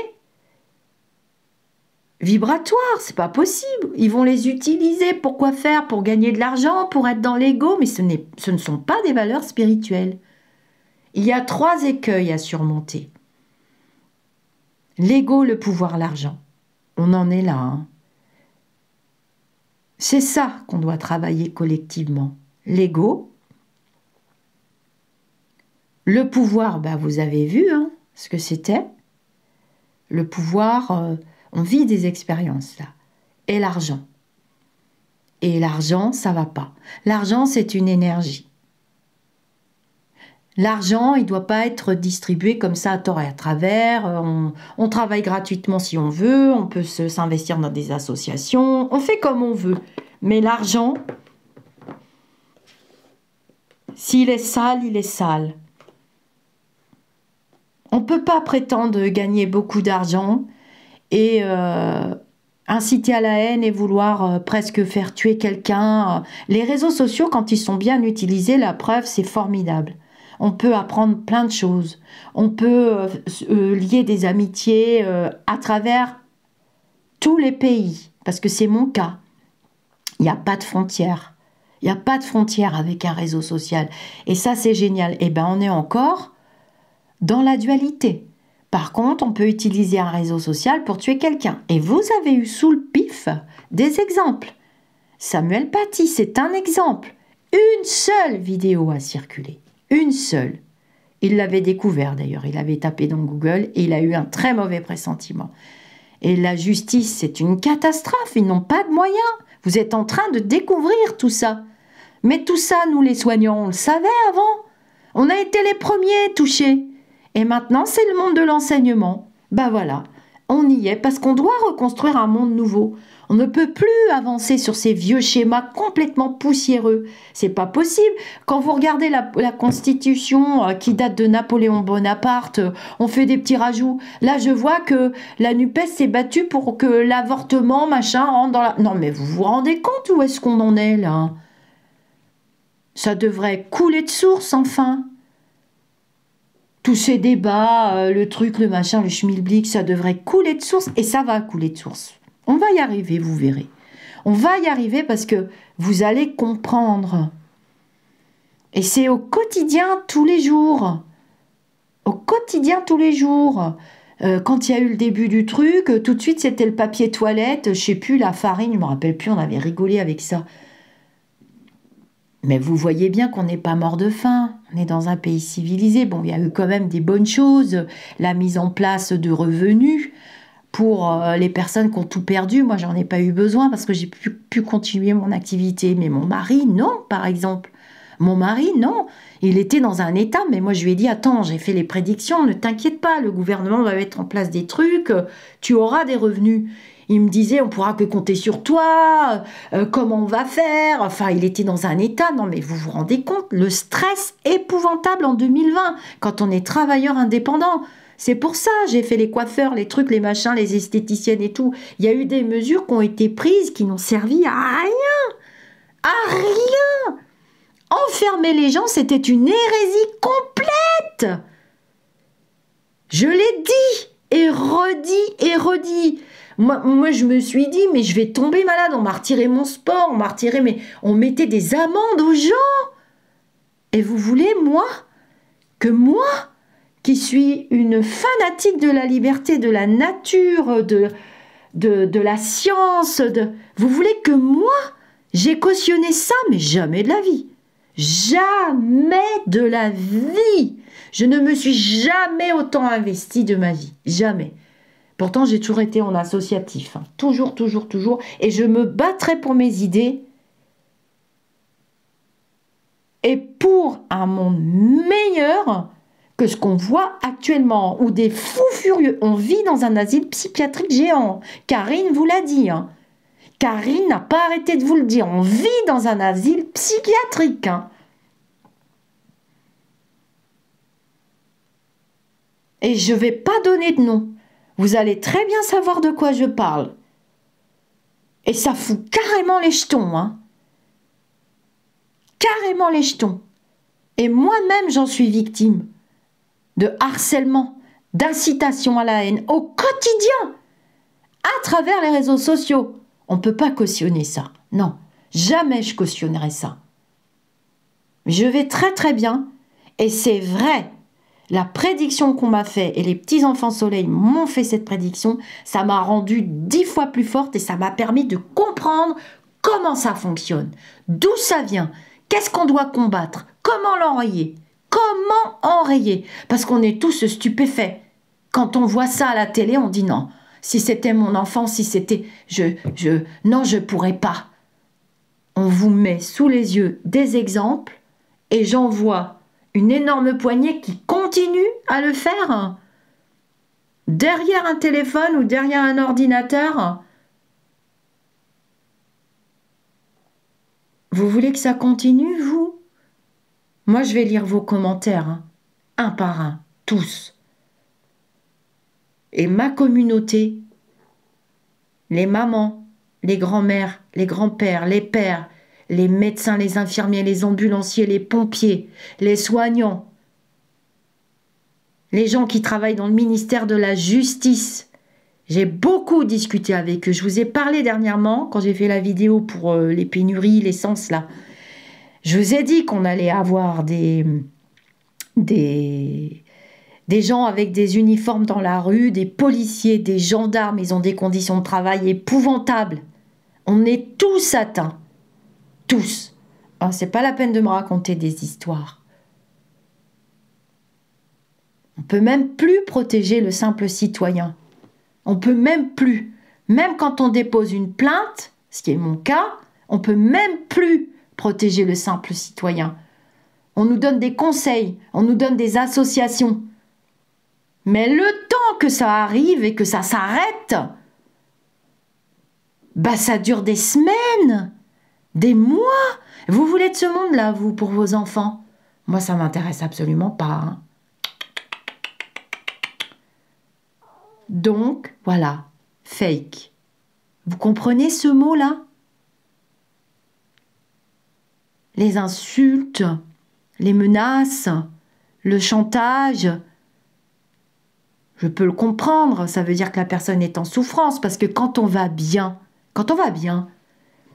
vibratoire, c'est pas possible. Ils vont les utiliser pour quoi faire Pour gagner de l'argent, pour être dans l'ego, mais ce, ne sont pas des valeurs spirituelles. Il y a trois écueils à surmonter. L'ego, le pouvoir, l'argent. On en est là. Hein. C'est ça qu'on doit travailler collectivement. L'ego, le pouvoir, bah, vous avez vu hein, ce que c'était. Le pouvoir, euh, on vit des expériences là. Et l'argent. Et l'argent, ça va pas. L'argent, c'est une énergie. L'argent, il ne doit pas être distribué comme ça à tort et à travers. On, on travaille gratuitement si on veut, on peut s'investir dans des associations, on fait comme on veut. Mais l'argent, s'il est sale, il est sale. On ne peut pas prétendre gagner beaucoup d'argent et euh, inciter à la haine et vouloir euh, presque faire tuer quelqu'un. Les réseaux sociaux, quand ils sont bien utilisés, la preuve, c'est formidable. On peut apprendre plein de choses. On peut euh, lier des amitiés à travers tous les pays, parce que c'est mon cas. Il n'y a pas de frontières. Il n'y a pas de frontières avec un réseau social. Et ça, c'est génial. Et eh bien, on est encore dans la dualité. Par contre, on peut utiliser un réseau social pour tuer quelqu'un. Et vous avez eu sous le pif des exemples. Samuel Paty, c'est un exemple. Une seule vidéo a circulé. Une seule. Il l'avait découvert d'ailleurs. Il avait tapé dans Google et il a eu un très mauvais pressentiment. Et la justice, c'est une catastrophe. Ils n'ont pas de moyens. Vous êtes en train de découvrir tout ça. Mais tout ça, nous les soignants, on le savait avant. On a été les premiers touchés. Et maintenant, c'est le monde de l'enseignement. Bah voilà, on y est parce qu'on doit reconstruire un monde nouveau. On ne peut plus avancer sur ces vieux schémas complètement poussiéreux. C'est pas possible. Quand vous regardez la, la, Constitution euh, qui date de Napoléon Bonaparte, euh, on fait des petits rajouts. Là, je vois que la Nupes s'est battue pour que l'avortement machin rentre dans la. Non, mais vous vous rendez compte où est-ce qu'on en est là Ça devrait couler de source enfin tous ces débats, euh, le truc, le machin, le schmilblick, ça devrait couler de source et ça va couler de source. On va y arriver, vous verrez. On va y arriver parce que vous allez comprendre. Et c'est au quotidien tous les jours. Au quotidien tous les jours. Euh, quand il y a eu le début du truc, euh, tout de suite c'était le papier toilette, je sais plus, la farine, je me rappelle plus, on avait rigolé avec ça. Mais vous voyez bien qu'on n'est pas mort de faim. On est dans un pays civilisé. Bon, il y a eu quand même des bonnes choses, la mise en place de revenus pour euh, les personnes qui ont tout perdu. Moi, j'en ai pas eu besoin parce que j'ai pu, pu, continuer mon activité. Mais mon mari, non, par exemple. Mon mari, non. Il était dans un état, mais moi, je lui ai dit Attends, j'ai fait les prédictions, ne t'inquiète pas, le gouvernement va mettre en place des trucs, tu auras des revenus. Il me disait, on pourra que compter sur toi, euh, comment on va faire. Enfin, il était dans un état, non mais vous vous rendez compte, le stress épouvantable en 2020 quand on est travailleur indépendant. C'est pour ça, j'ai fait les coiffeurs, les trucs, les machins, les esthéticiennes et tout. Il y a eu des mesures qui ont été prises qui n'ont servi à rien. À rien. Enfermer les gens, c'était une hérésie complète. Je l'ai dit et redit et redit. Moi, je me suis dit, mais je vais tomber malade, on m'a retiré mon sport, on m'a retiré, mais on mettait des amendes aux gens. Et vous voulez, moi, que moi, qui suis une fanatique de la liberté, de la nature, de, de la science, de... vous voulez que moi, j'ai cautionné ça, mais jamais de la vie. Jamais de la vie. Je ne me suis jamais autant investi de ma vie. Jamais. Pourtant, j'ai toujours été en associatif. Hein. Toujours, toujours, toujours. Et je me battrai pour mes idées et pour un monde meilleur que ce qu'on voit actuellement, où des fous furieux, on vit dans un asile psychiatrique géant. Karine vous l'a dit. Hein. Karine n'a pas arrêté de vous le dire. On vit dans un asile psychiatrique. Hein. Et je ne vais pas donner de nom. Vous allez très bien savoir de quoi je parle. Et ça fout carrément les jetons, hein. Carrément les jetons. Et moi-même, j'en suis victime de harcèlement, d'incitation à la haine au quotidien, à travers les réseaux sociaux. On ne peut pas cautionner ça. Non, jamais je cautionnerai ça. Je vais très très bien et c'est vrai la prédiction qu'on m'a faite, et les petits enfants soleil m'ont fait cette prédiction, ça m'a rendu dix fois plus forte et ça m'a permis de comprendre comment ça fonctionne, d'où ça vient, qu'est-ce qu'on doit combattre, comment l'enrayer, comment enrayer, parce qu'on est tous stupéfaits. Quand on voit ça à la télé, on dit non. Si c'était mon enfant, si c'était je je non, je pourrais pas. On vous met sous les yeux des exemples et j'en vois une énorme poignée qui continue à le faire derrière un téléphone ou derrière un ordinateur. Vous voulez que ça continue, vous Moi, je vais lire vos commentaires, hein. un par un, tous. Et ma communauté, les mamans, les grands-mères, les grands-pères, les pères, les médecins, les infirmiers, les ambulanciers, les pompiers, les soignants, les gens qui travaillent dans le ministère de la Justice. J'ai beaucoup discuté avec eux. Je vous ai parlé dernièrement, quand j'ai fait la vidéo pour euh, les pénuries, l'essence, là. Je vous ai dit qu'on allait avoir des, des, des gens avec des uniformes dans la rue, des policiers, des gendarmes, ils ont des conditions de travail épouvantables. On est tous atteints tous. Hein, c'est pas la peine de me raconter des histoires. On peut même plus protéger le simple citoyen. On peut même plus, même quand on dépose une plainte, ce qui est mon cas, on peut même plus protéger le simple citoyen. On nous donne des conseils, on nous donne des associations. Mais le temps que ça arrive et que ça s'arrête, bah ça dure des semaines. Des mois Vous voulez de ce monde-là, vous, pour vos enfants Moi, ça m'intéresse absolument pas. Hein. Donc, voilà, fake. Vous comprenez ce mot-là Les insultes, les menaces, le chantage. Je peux le comprendre, ça veut dire que la personne est en souffrance, parce que quand on va bien, quand on va bien,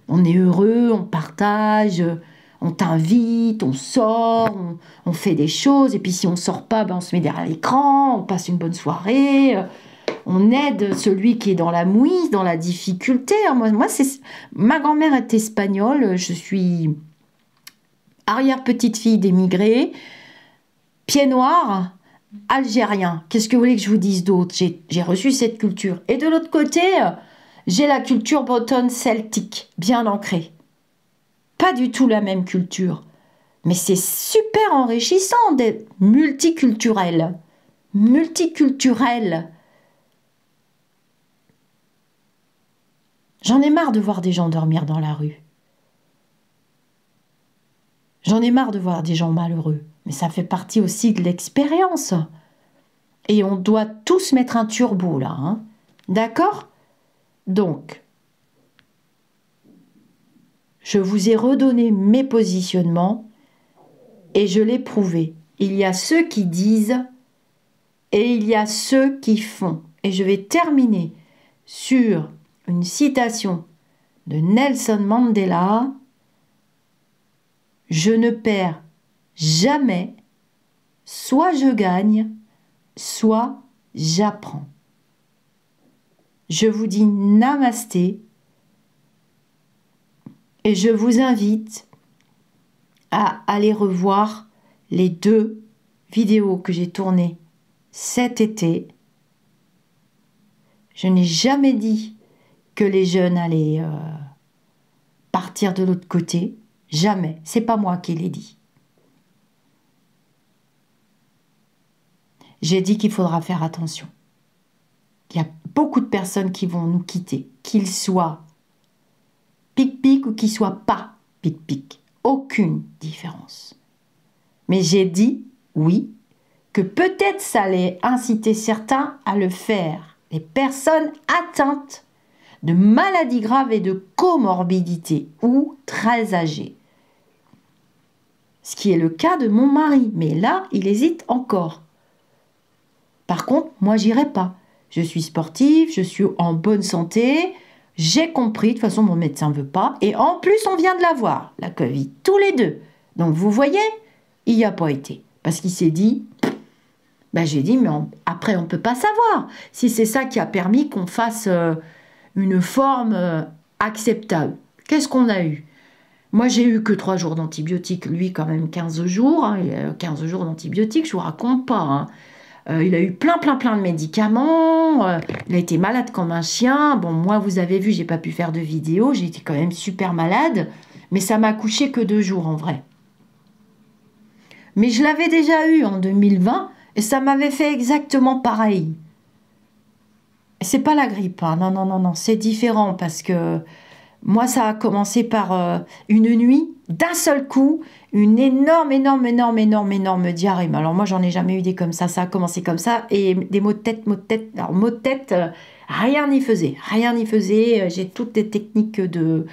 on est heureux, on partage, on t'invite, on sort, on, fait des choses. Et puis si on sort pas, ben, on se met derrière l'écran, on passe une bonne soirée. On aide celui qui est dans la mouise, dans la difficulté. Hein, moi, c'est ma grand-mère est espagnole. Je suis arrière petite fille d'émigrés, pied noir, algérien. Qu'est-ce que vous voulez que je vous dise d'autre J'ai reçu cette culture. Et de l'autre côté, j'ai la culture bretonne celtique, bien ancrée. Pas du tout la même culture, mais c'est super enrichissant d'être multiculturel. Multiculturel. J'en ai marre de voir des gens dormir dans la rue. J'en ai marre de voir des gens malheureux, mais ça fait partie aussi de l'expérience. Et on doit tous mettre un turbo là, hein. D'accord donc, je vous ai redonné mes positionnements et je l'ai prouvé. Il y a ceux qui disent et il y a ceux qui font. Et je vais terminer sur une citation de Nelson Mandela. Je ne perds jamais, soit je gagne, soit j'apprends. Je vous dis namasté et je vous invite à aller revoir les deux vidéos que j'ai tournées cet été. Je n'ai jamais dit que les jeunes allaient euh, partir de l'autre côté. Jamais. C'est pas moi qui l'ai dit. J'ai dit qu'il faudra faire attention. Il a beaucoup de personnes qui vont nous quitter, qu'ils soient pic-pic ou qu'ils soient pas pic-pic. Aucune différence. Mais j'ai dit, oui, que peut-être ça allait inciter certains à le faire. Les personnes atteintes de maladies graves et de comorbidités ou très âgées. Ce qui est le cas de mon mari, mais là, il hésite encore. Par contre, moi, j'irai pas je suis sportive, je suis en bonne santé, j'ai compris, de toute façon mon médecin ne veut pas, et en plus on vient de l'avoir, la Covid, tous les deux. Donc vous voyez, il n'y a pas été. Parce qu'il s'est dit, ben, j'ai dit, mais après on ne peut pas savoir si c'est ça qui a permis qu'on fasse euh, une forme euh, acceptable. Qu'est-ce qu'on a eu moi, j'ai eu que trois jours d'antibiotiques, lui quand même 15 jours, 15 hein, jours d'antibiotiques, je vous raconte pas. Hein. Euh, il a eu plein, plein, plein de médicaments. Euh, il a été malade comme un chien. Bon, moi, vous avez vu, j'ai pas pu faire de vidéo. J'ai été quand même super malade. Mais ça m'a couché que deux jours en vrai. Mais je l'avais déjà eu en 2020 et ça m'avait fait exactement pareil. C'est pas la grippe, hein. non, non, non, non, c'est différent parce que moi, ça a commencé par euh, une nuit. D'un seul coup, une énorme, énorme, énorme, énorme, énorme diarrhée. alors moi, j'en ai jamais eu des comme ça. Ça a commencé comme ça et des maux de tête, maux de tête. Alors maux de tête, euh, rien n'y faisait, rien n'y faisait. Euh, j'ai toutes les techniques de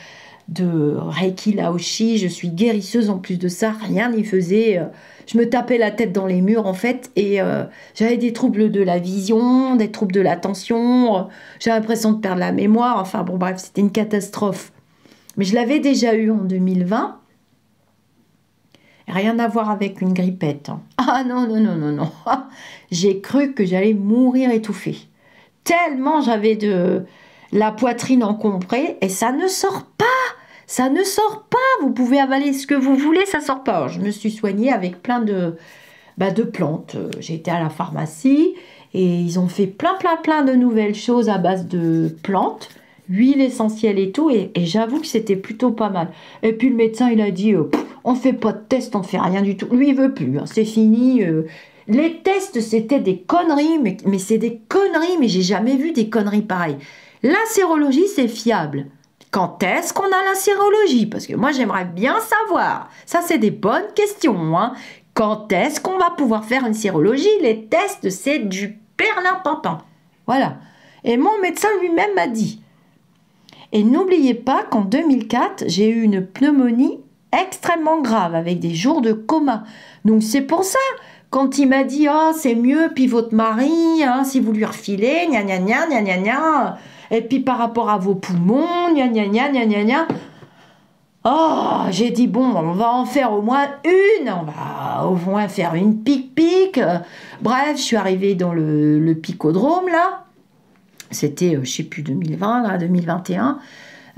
de Reiki Laoshi, je suis guérisseuse en plus de ça, rien n'y faisait. Euh, je me tapais la tête dans les murs en fait et j'avais des troubles de la vision, des troubles de l'attention, j'avais l'impression de perdre la mémoire, enfin bon bref, c'était une catastrophe. Mais je l'avais déjà eu en 2020 Rien à voir avec une grippette. Hein. Ah non, non, non, non, non. J'ai cru que j'allais mourir étouffée. Tellement j'avais de la poitrine encombrée et ça ne sort pas. Ça ne sort pas. Vous pouvez avaler ce que vous voulez, ça sort pas. je me suis soignée avec plein de, bah, de plantes. J'ai été à la pharmacie et ils ont fait plein, plein, plein de nouvelles choses à base de plantes huile essentielle et tout, et, j'avoue que c'était plutôt pas mal. Et puis le médecin, il a dit, euh, on fait pas de test, on fait rien du tout. Lui, il veut plus, hein, c'est fini. Euh. les tests, c'était des conneries, mais, mais c'est des conneries, mais j'ai jamais vu des conneries pareilles. La sérologie, c'est fiable. Quand est-ce qu'on a la sérologie Parce que moi, j'aimerais bien savoir. Ça, c'est des bonnes questions. Hein. Quand est-ce qu'on va pouvoir faire une sérologie Les tests, c'est du perlimpinpin. Voilà. Et mon médecin lui-même m'a dit et n'oubliez pas qu'en 2004, j'ai eu une pneumonie extrêmement grave avec des jours de coma. Donc c'est pour ça quand il m'a dit oh, c'est mieux puis votre mari hein, si vous lui refilez gna gna gna gna gna gna et puis par rapport à vos poumons gna gna gna gna gna gna oh j'ai dit bon on va en faire au moins une on va au moins faire une pique-pique. » bref je suis arrivée dans le picodrome là c'était, euh, je ne sais plus, 2020, là, 2021.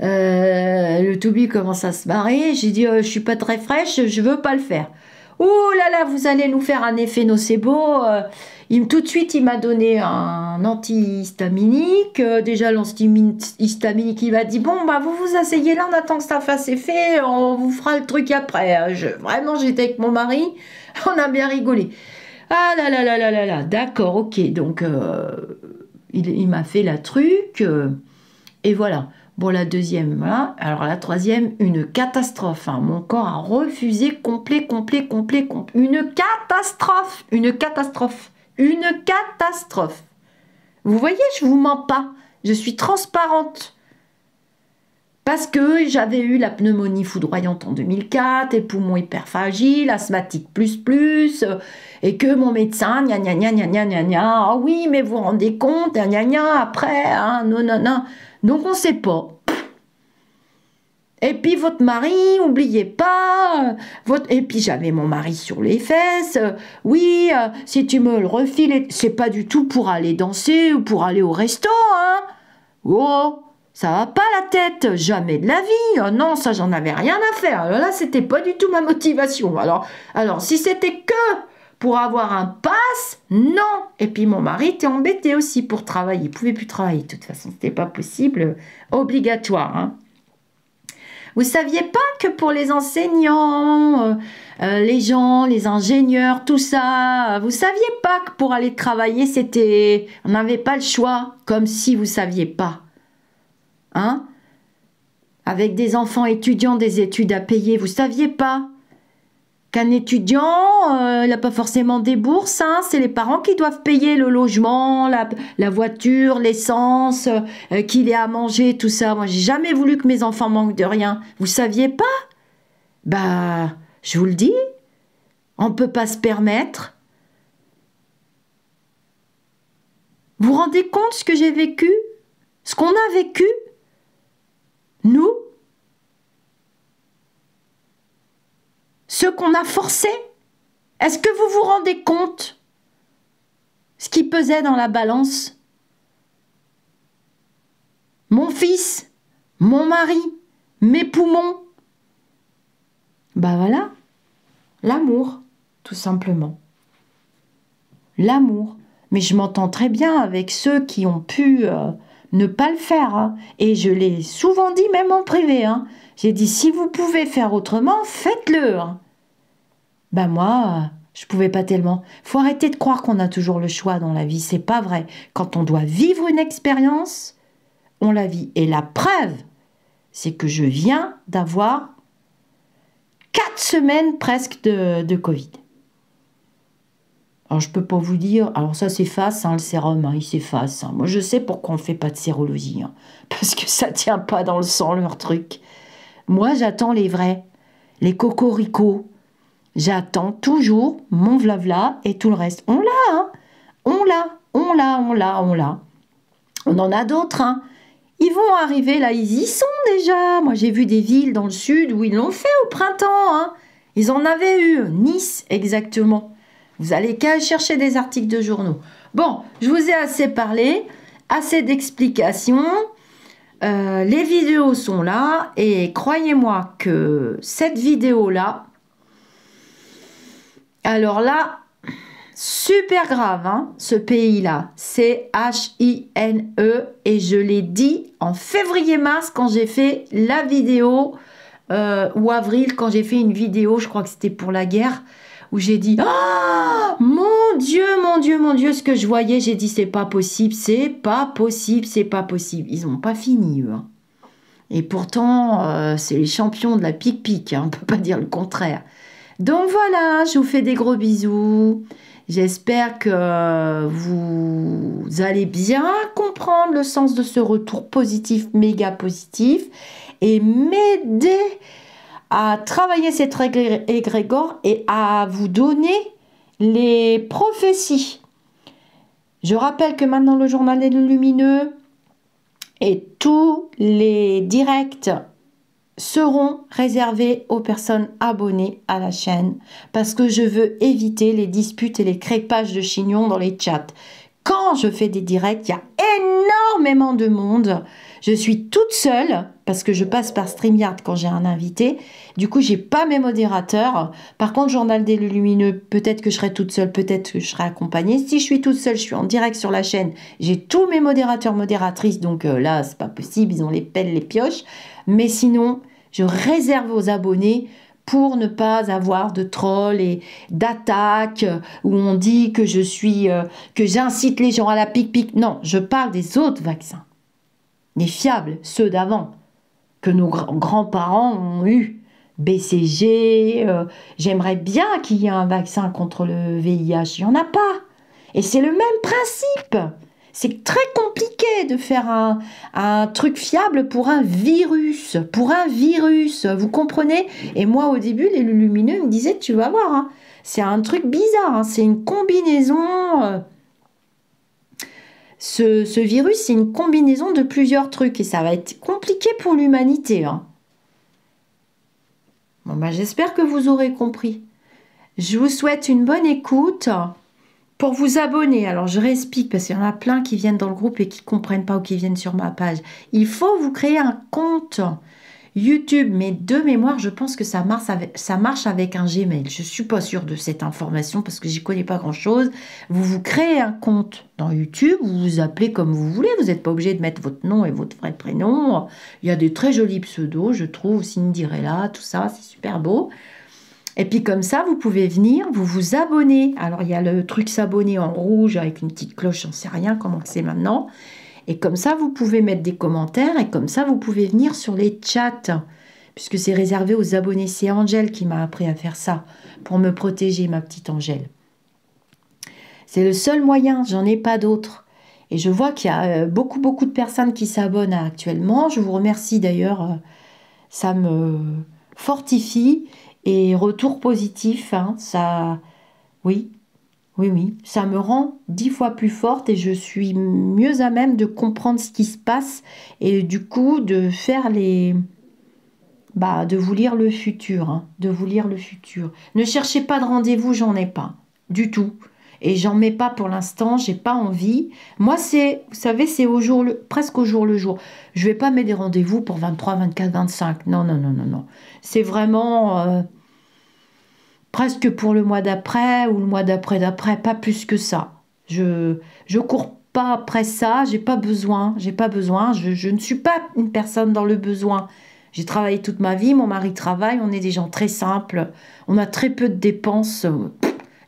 Euh, le Toby commence à se barrer. J'ai dit, je euh, je suis pas très fraîche, je ne veux pas le faire. Oh là là, vous allez nous faire un effet nocebo. Euh, tout de suite, il m'a donné un antihistaminique. déjà, l'antihistaminique, il m'a dit Bon, bah, vous vous asseyez là, on attend que ça fasse effet, on vous fera le truc après. vraiment, j'étais avec mon mari, on a bien rigolé. Ah là là là là là là, d'accord, ok. Donc, il, m'a fait la truc, euh, et voilà. Bon, la deuxième, voilà. Alors, la troisième, une catastrophe. Hein. Mon corps a refusé complet, complet, complet, complet. Une catastrophe Une catastrophe Une catastrophe Vous voyez, je vous mens pas. Je suis transparente. Parce que j'avais eu la pneumonie foudroyante en 2004, et poumons hyperfagiles, asthmatique plus plus et que mon médecin, gna gna gna gna gna gna ah oui, mais vous vous rendez compte, gna gna après, hein, non, non, non. Donc on ne sait pas. Et puis votre mari, oubliez pas. Euh, votre... Et puis j'avais mon mari sur les fesses. Euh, oui, euh, si tu me le refiles, c'est pas du tout pour aller danser ou pour aller au resto, hein. Oh, ça va pas la tête, jamais de la vie. Oh non, ça j'en avais rien à faire. Alors là, c'était pas du tout ma motivation. Alors, alors si c'était que pour avoir un pass, non. Et puis mon mari était embêté aussi pour travailler. Il pouvait plus travailler. De toute façon, c'était pas possible, obligatoire. Vous hein. Vous saviez pas que pour les enseignants, euh, euh, les gens, les ingénieurs, tout ça, vous saviez pas que pour aller travailler, c'était, on n'avait pas le choix, comme si vous saviez pas, hein Avec des enfants étudiants, des études à payer, vous saviez pas qu'un étudiant, euh, il n'a pas forcément des bourses. Hein. C'est les parents qui doivent payer le logement, la, voiture, l'essence, euh, qu'il ait à manger, tout ça. Moi, j'ai jamais voulu que mes enfants manquent de rien. Vous saviez pas Bah, je vous le dis, on ne peut pas se permettre. Vous vous rendez compte ce que j'ai vécu Ce qu'on a vécu Nous Ce qu'on a forcé, Est-ce que vous vous rendez compte ce qui pesait dans la balance Mon fils, mon mari, mes poumons. Ben voilà, l'amour, tout simplement. L'amour. Mais je m'entends très bien avec ceux qui ont pu euh, ne pas le faire. Hein. Et je l'ai souvent dit, même en privé. Hein. J'ai dit, si vous pouvez faire autrement, faites-le. Ben moi, je pouvais pas tellement. Faut arrêter de croire qu'on a toujours le choix dans la vie, c'est pas vrai. Quand on doit vivre une expérience, on la vit. Et la preuve, c'est que je viens d'avoir quatre semaines presque de, Covid. Alors je peux pas vous dire, alors ça s'efface, hein, le sérum, hein, il s'efface. Hein. Moi je sais pourquoi on ne fait pas de sérologie, parce que ça tient pas dans le sang leur truc. Moi, j'attends les vrais, les cocoricos. J'attends toujours mon vla et tout le reste. On l'a, hein On l'a, on l'a, on l'a, on l'a. On en a d'autres, hein Ils vont arriver là, ils y sont déjà. Moi, j'ai vu des villes dans le sud où ils l'ont fait au printemps, hein Ils en avaient eu, Nice exactement. Vous allez qu'à chercher des articles de journaux. Bon, je vous ai assez parlé, assez d'explications. Euh, les vidéos sont là et croyez-moi que cette vidéo-là, alors là, super grave, hein, ce pays-là, c'est H-I-N-E et je l'ai dit en février-mars quand j'ai fait la vidéo, euh, ou avril quand j'ai fait une vidéo, je crois que c'était pour la guerre, où j'ai dit Ah mon Dieu, mon Dieu, mon Dieu, ce que je voyais, j'ai dit c'est pas possible, c'est pas possible, c'est pas possible. Ils n'ont pas fini, hein. Et pourtant, euh, c'est les champions de la pique-pique, hein, on ne peut pas dire le contraire. Donc voilà, je vous fais des gros bisous. J'espère que vous allez bien comprendre le sens de ce retour positif, méga positif, et m'aider à travailler cet égrégore et à vous donner les prophéties. Je rappelle que maintenant le journal est lumineux et tous les directs seront réservés aux personnes abonnées à la chaîne parce que je veux éviter les disputes et les crépages de chignons dans les chats. Quand je fais des directs, il y a énormément de monde je suis toute seule parce que je passe par StreamYard quand j'ai un invité. Du coup, j'ai pas mes modérateurs. Par contre, Journal des Lumineux, peut-être que je serai toute seule, peut-être que je serai accompagnée. Si je suis toute seule, je suis en direct sur la chaîne. J'ai tous mes modérateurs, modératrices. Donc là, euh, là, c'est pas possible. Ils ont les pelles, les pioches. Mais sinon, je réserve aux abonnés pour ne pas avoir de trolls et d'attaques où on dit que je suis euh, que j'incite les gens à la pique-pique. Non, je parle des autres vaccins les fiables, ceux d'avant, que nos grands-parents ont eu. BCG, euh, j'aimerais bien qu'il y ait un vaccin contre le VIH, il n'y en a pas. Et c'est le même principe. C'est très compliqué de faire un, truc fiable pour un virus, pour un virus, vous comprenez Et moi au début, les lumineux me disaient, tu vas voir, hein, c'est un truc bizarre, hein, c'est une combinaison... Euh, ce, virus, c'est une combinaison de plusieurs trucs et ça va être compliqué pour l'humanité. Hein. Bon, bah, j'espère que vous aurez compris. Je vous souhaite une bonne écoute. Pour vous abonner, alors je réexplique parce qu'il y en a plein qui viennent dans le groupe et qui ne comprennent pas ou qui viennent sur ma page. Il faut vous créer un compte. YouTube, mais de mémoire, je pense que ça marche, avec, ça marche avec un Gmail. Je suis pas sûre de cette information parce que j'y connais pas grand-chose. Vous vous créez un compte dans YouTube, vous vous appelez comme vous voulez, vous n'êtes pas obligé de mettre votre nom et votre vrai prénom. Il y a des très jolis pseudos, je trouve, Cindy là, tout ça, c'est super beau. Et puis comme ça, vous pouvez venir, vous vous abonnez. Alors il y a le truc s'abonner en rouge avec une petite cloche, j'en sais rien comment c'est maintenant. Et comme ça, vous pouvez mettre des commentaires et comme ça, vous pouvez venir sur les chats. Puisque c'est réservé aux abonnés. C'est Angèle qui m'a appris à faire ça pour me protéger, ma petite Angèle. C'est le seul moyen, j'en ai pas d'autre. Et je vois qu'il y a euh, beaucoup, beaucoup de personnes qui s'abonnent actuellement. Je vous remercie d'ailleurs. Euh, ça me fortifie. Et retour positif, hein, ça. Oui, oui, oui, ça me rend dix fois plus forte et je suis mieux à même de comprendre ce qui se passe et du coup de faire les... Bah, de vous lire le futur, hein. de vous lire le futur. Ne cherchez pas de rendez-vous, j'en ai pas, du tout. Et j'en mets pas pour l'instant, j'ai pas envie. Moi, c'est, vous savez, c'est au jour le, presque au jour le jour. Je vais pas mettre des rendez-vous pour 23, 24, 25. Non, non, non, non, non. C'est vraiment... Euh, presque pour le mois d'après ou le mois d'après d'après, pas plus que ça. Je je cours pas après ça, j'ai pas besoin, j'ai pas besoin, je, ne suis pas une personne dans le besoin. J'ai travaillé toute ma vie, mon mari travaille, on est des gens très simples, on a très peu de dépenses.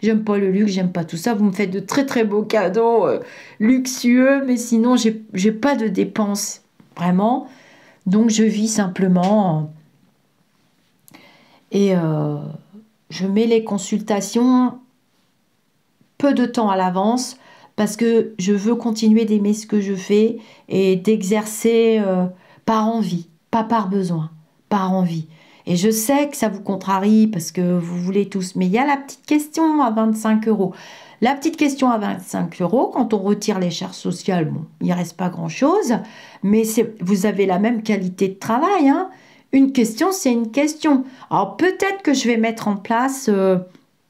J'aime pas le luxe, j'aime pas tout ça. Vous me faites de très très beaux cadeaux euh, luxueux, mais sinon j'ai pas de dépenses vraiment. Donc je vis simplement. Euh, et euh, je mets les consultations peu de temps à l'avance parce que je veux continuer d'aimer ce que je fais et d'exercer euh, par envie, pas par besoin, par envie. Et je sais que ça vous contrarie parce que vous voulez tous, mais il y a la petite question à 25 euros. La petite question à 25 euros, quand on retire les charges sociales, bon, il ne reste pas grand-chose, mais vous avez la même qualité de travail. Hein. Une question, c'est une question. Alors peut-être que je vais mettre en place, euh,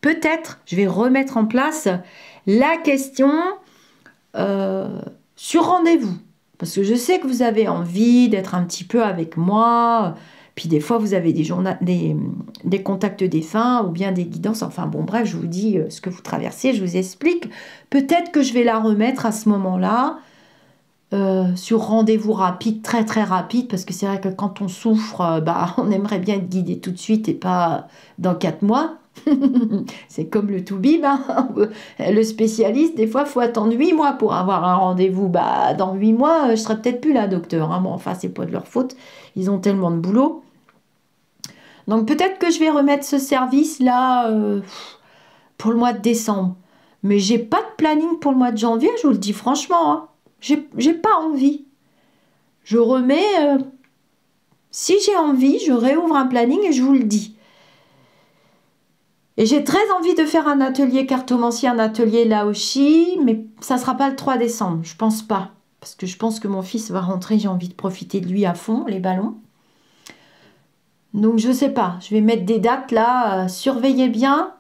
peut-être je vais remettre en place la question euh, sur rendez-vous. Parce que je sais que vous avez envie d'être un petit peu avec moi. Puis des fois, vous avez des, des, des, contacts défunts ou bien des guidances. Enfin bon, bref, je vous dis euh, ce que vous traversez, je vous explique. Peut-être que je vais la remettre à ce moment-là. Euh, sur rendez-vous rapide, très très rapide, parce que c'est vrai que quand on souffre, euh, bah, on aimerait bien être guidé tout de suite et pas dans quatre mois. c'est comme le tout hein. le spécialiste, des fois, faut attendre huit mois pour avoir un rendez-vous. Bah, dans huit mois, euh, je serai peut-être plus là, docteur. Enfin, Bon, enfin, c'est pas de leur faute, ils ont tellement de boulot. Donc peut-être que je vais remettre ce service là pour le mois de décembre. Mais j'ai pas de planning pour le mois de janvier, je vous le dis franchement. Hein. J'ai pas envie. Je remets. Euh, si j'ai envie, je réouvre un planning et je vous le dis. Et j'ai très envie de faire un atelier cartomancier, un atelier laoshi, mais ça ne sera pas le 3 décembre, je pense pas. Parce que je pense que mon fils va rentrer, j'ai envie de profiter de lui à fond, les ballons. Donc je sais pas, je vais mettre des dates là, euh, surveillez bien,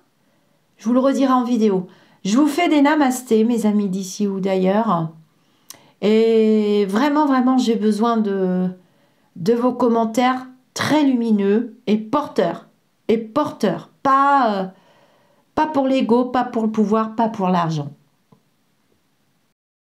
je vous le redirai en vidéo. Je vous fais des namastés, mes amis d'ici ou d'ailleurs. Et vraiment, vraiment, j'ai besoin de, vos commentaires très lumineux et porteurs. Et porteurs. Pas, euh, pas pour l'ego, pas pour le pouvoir, pas pour l'argent.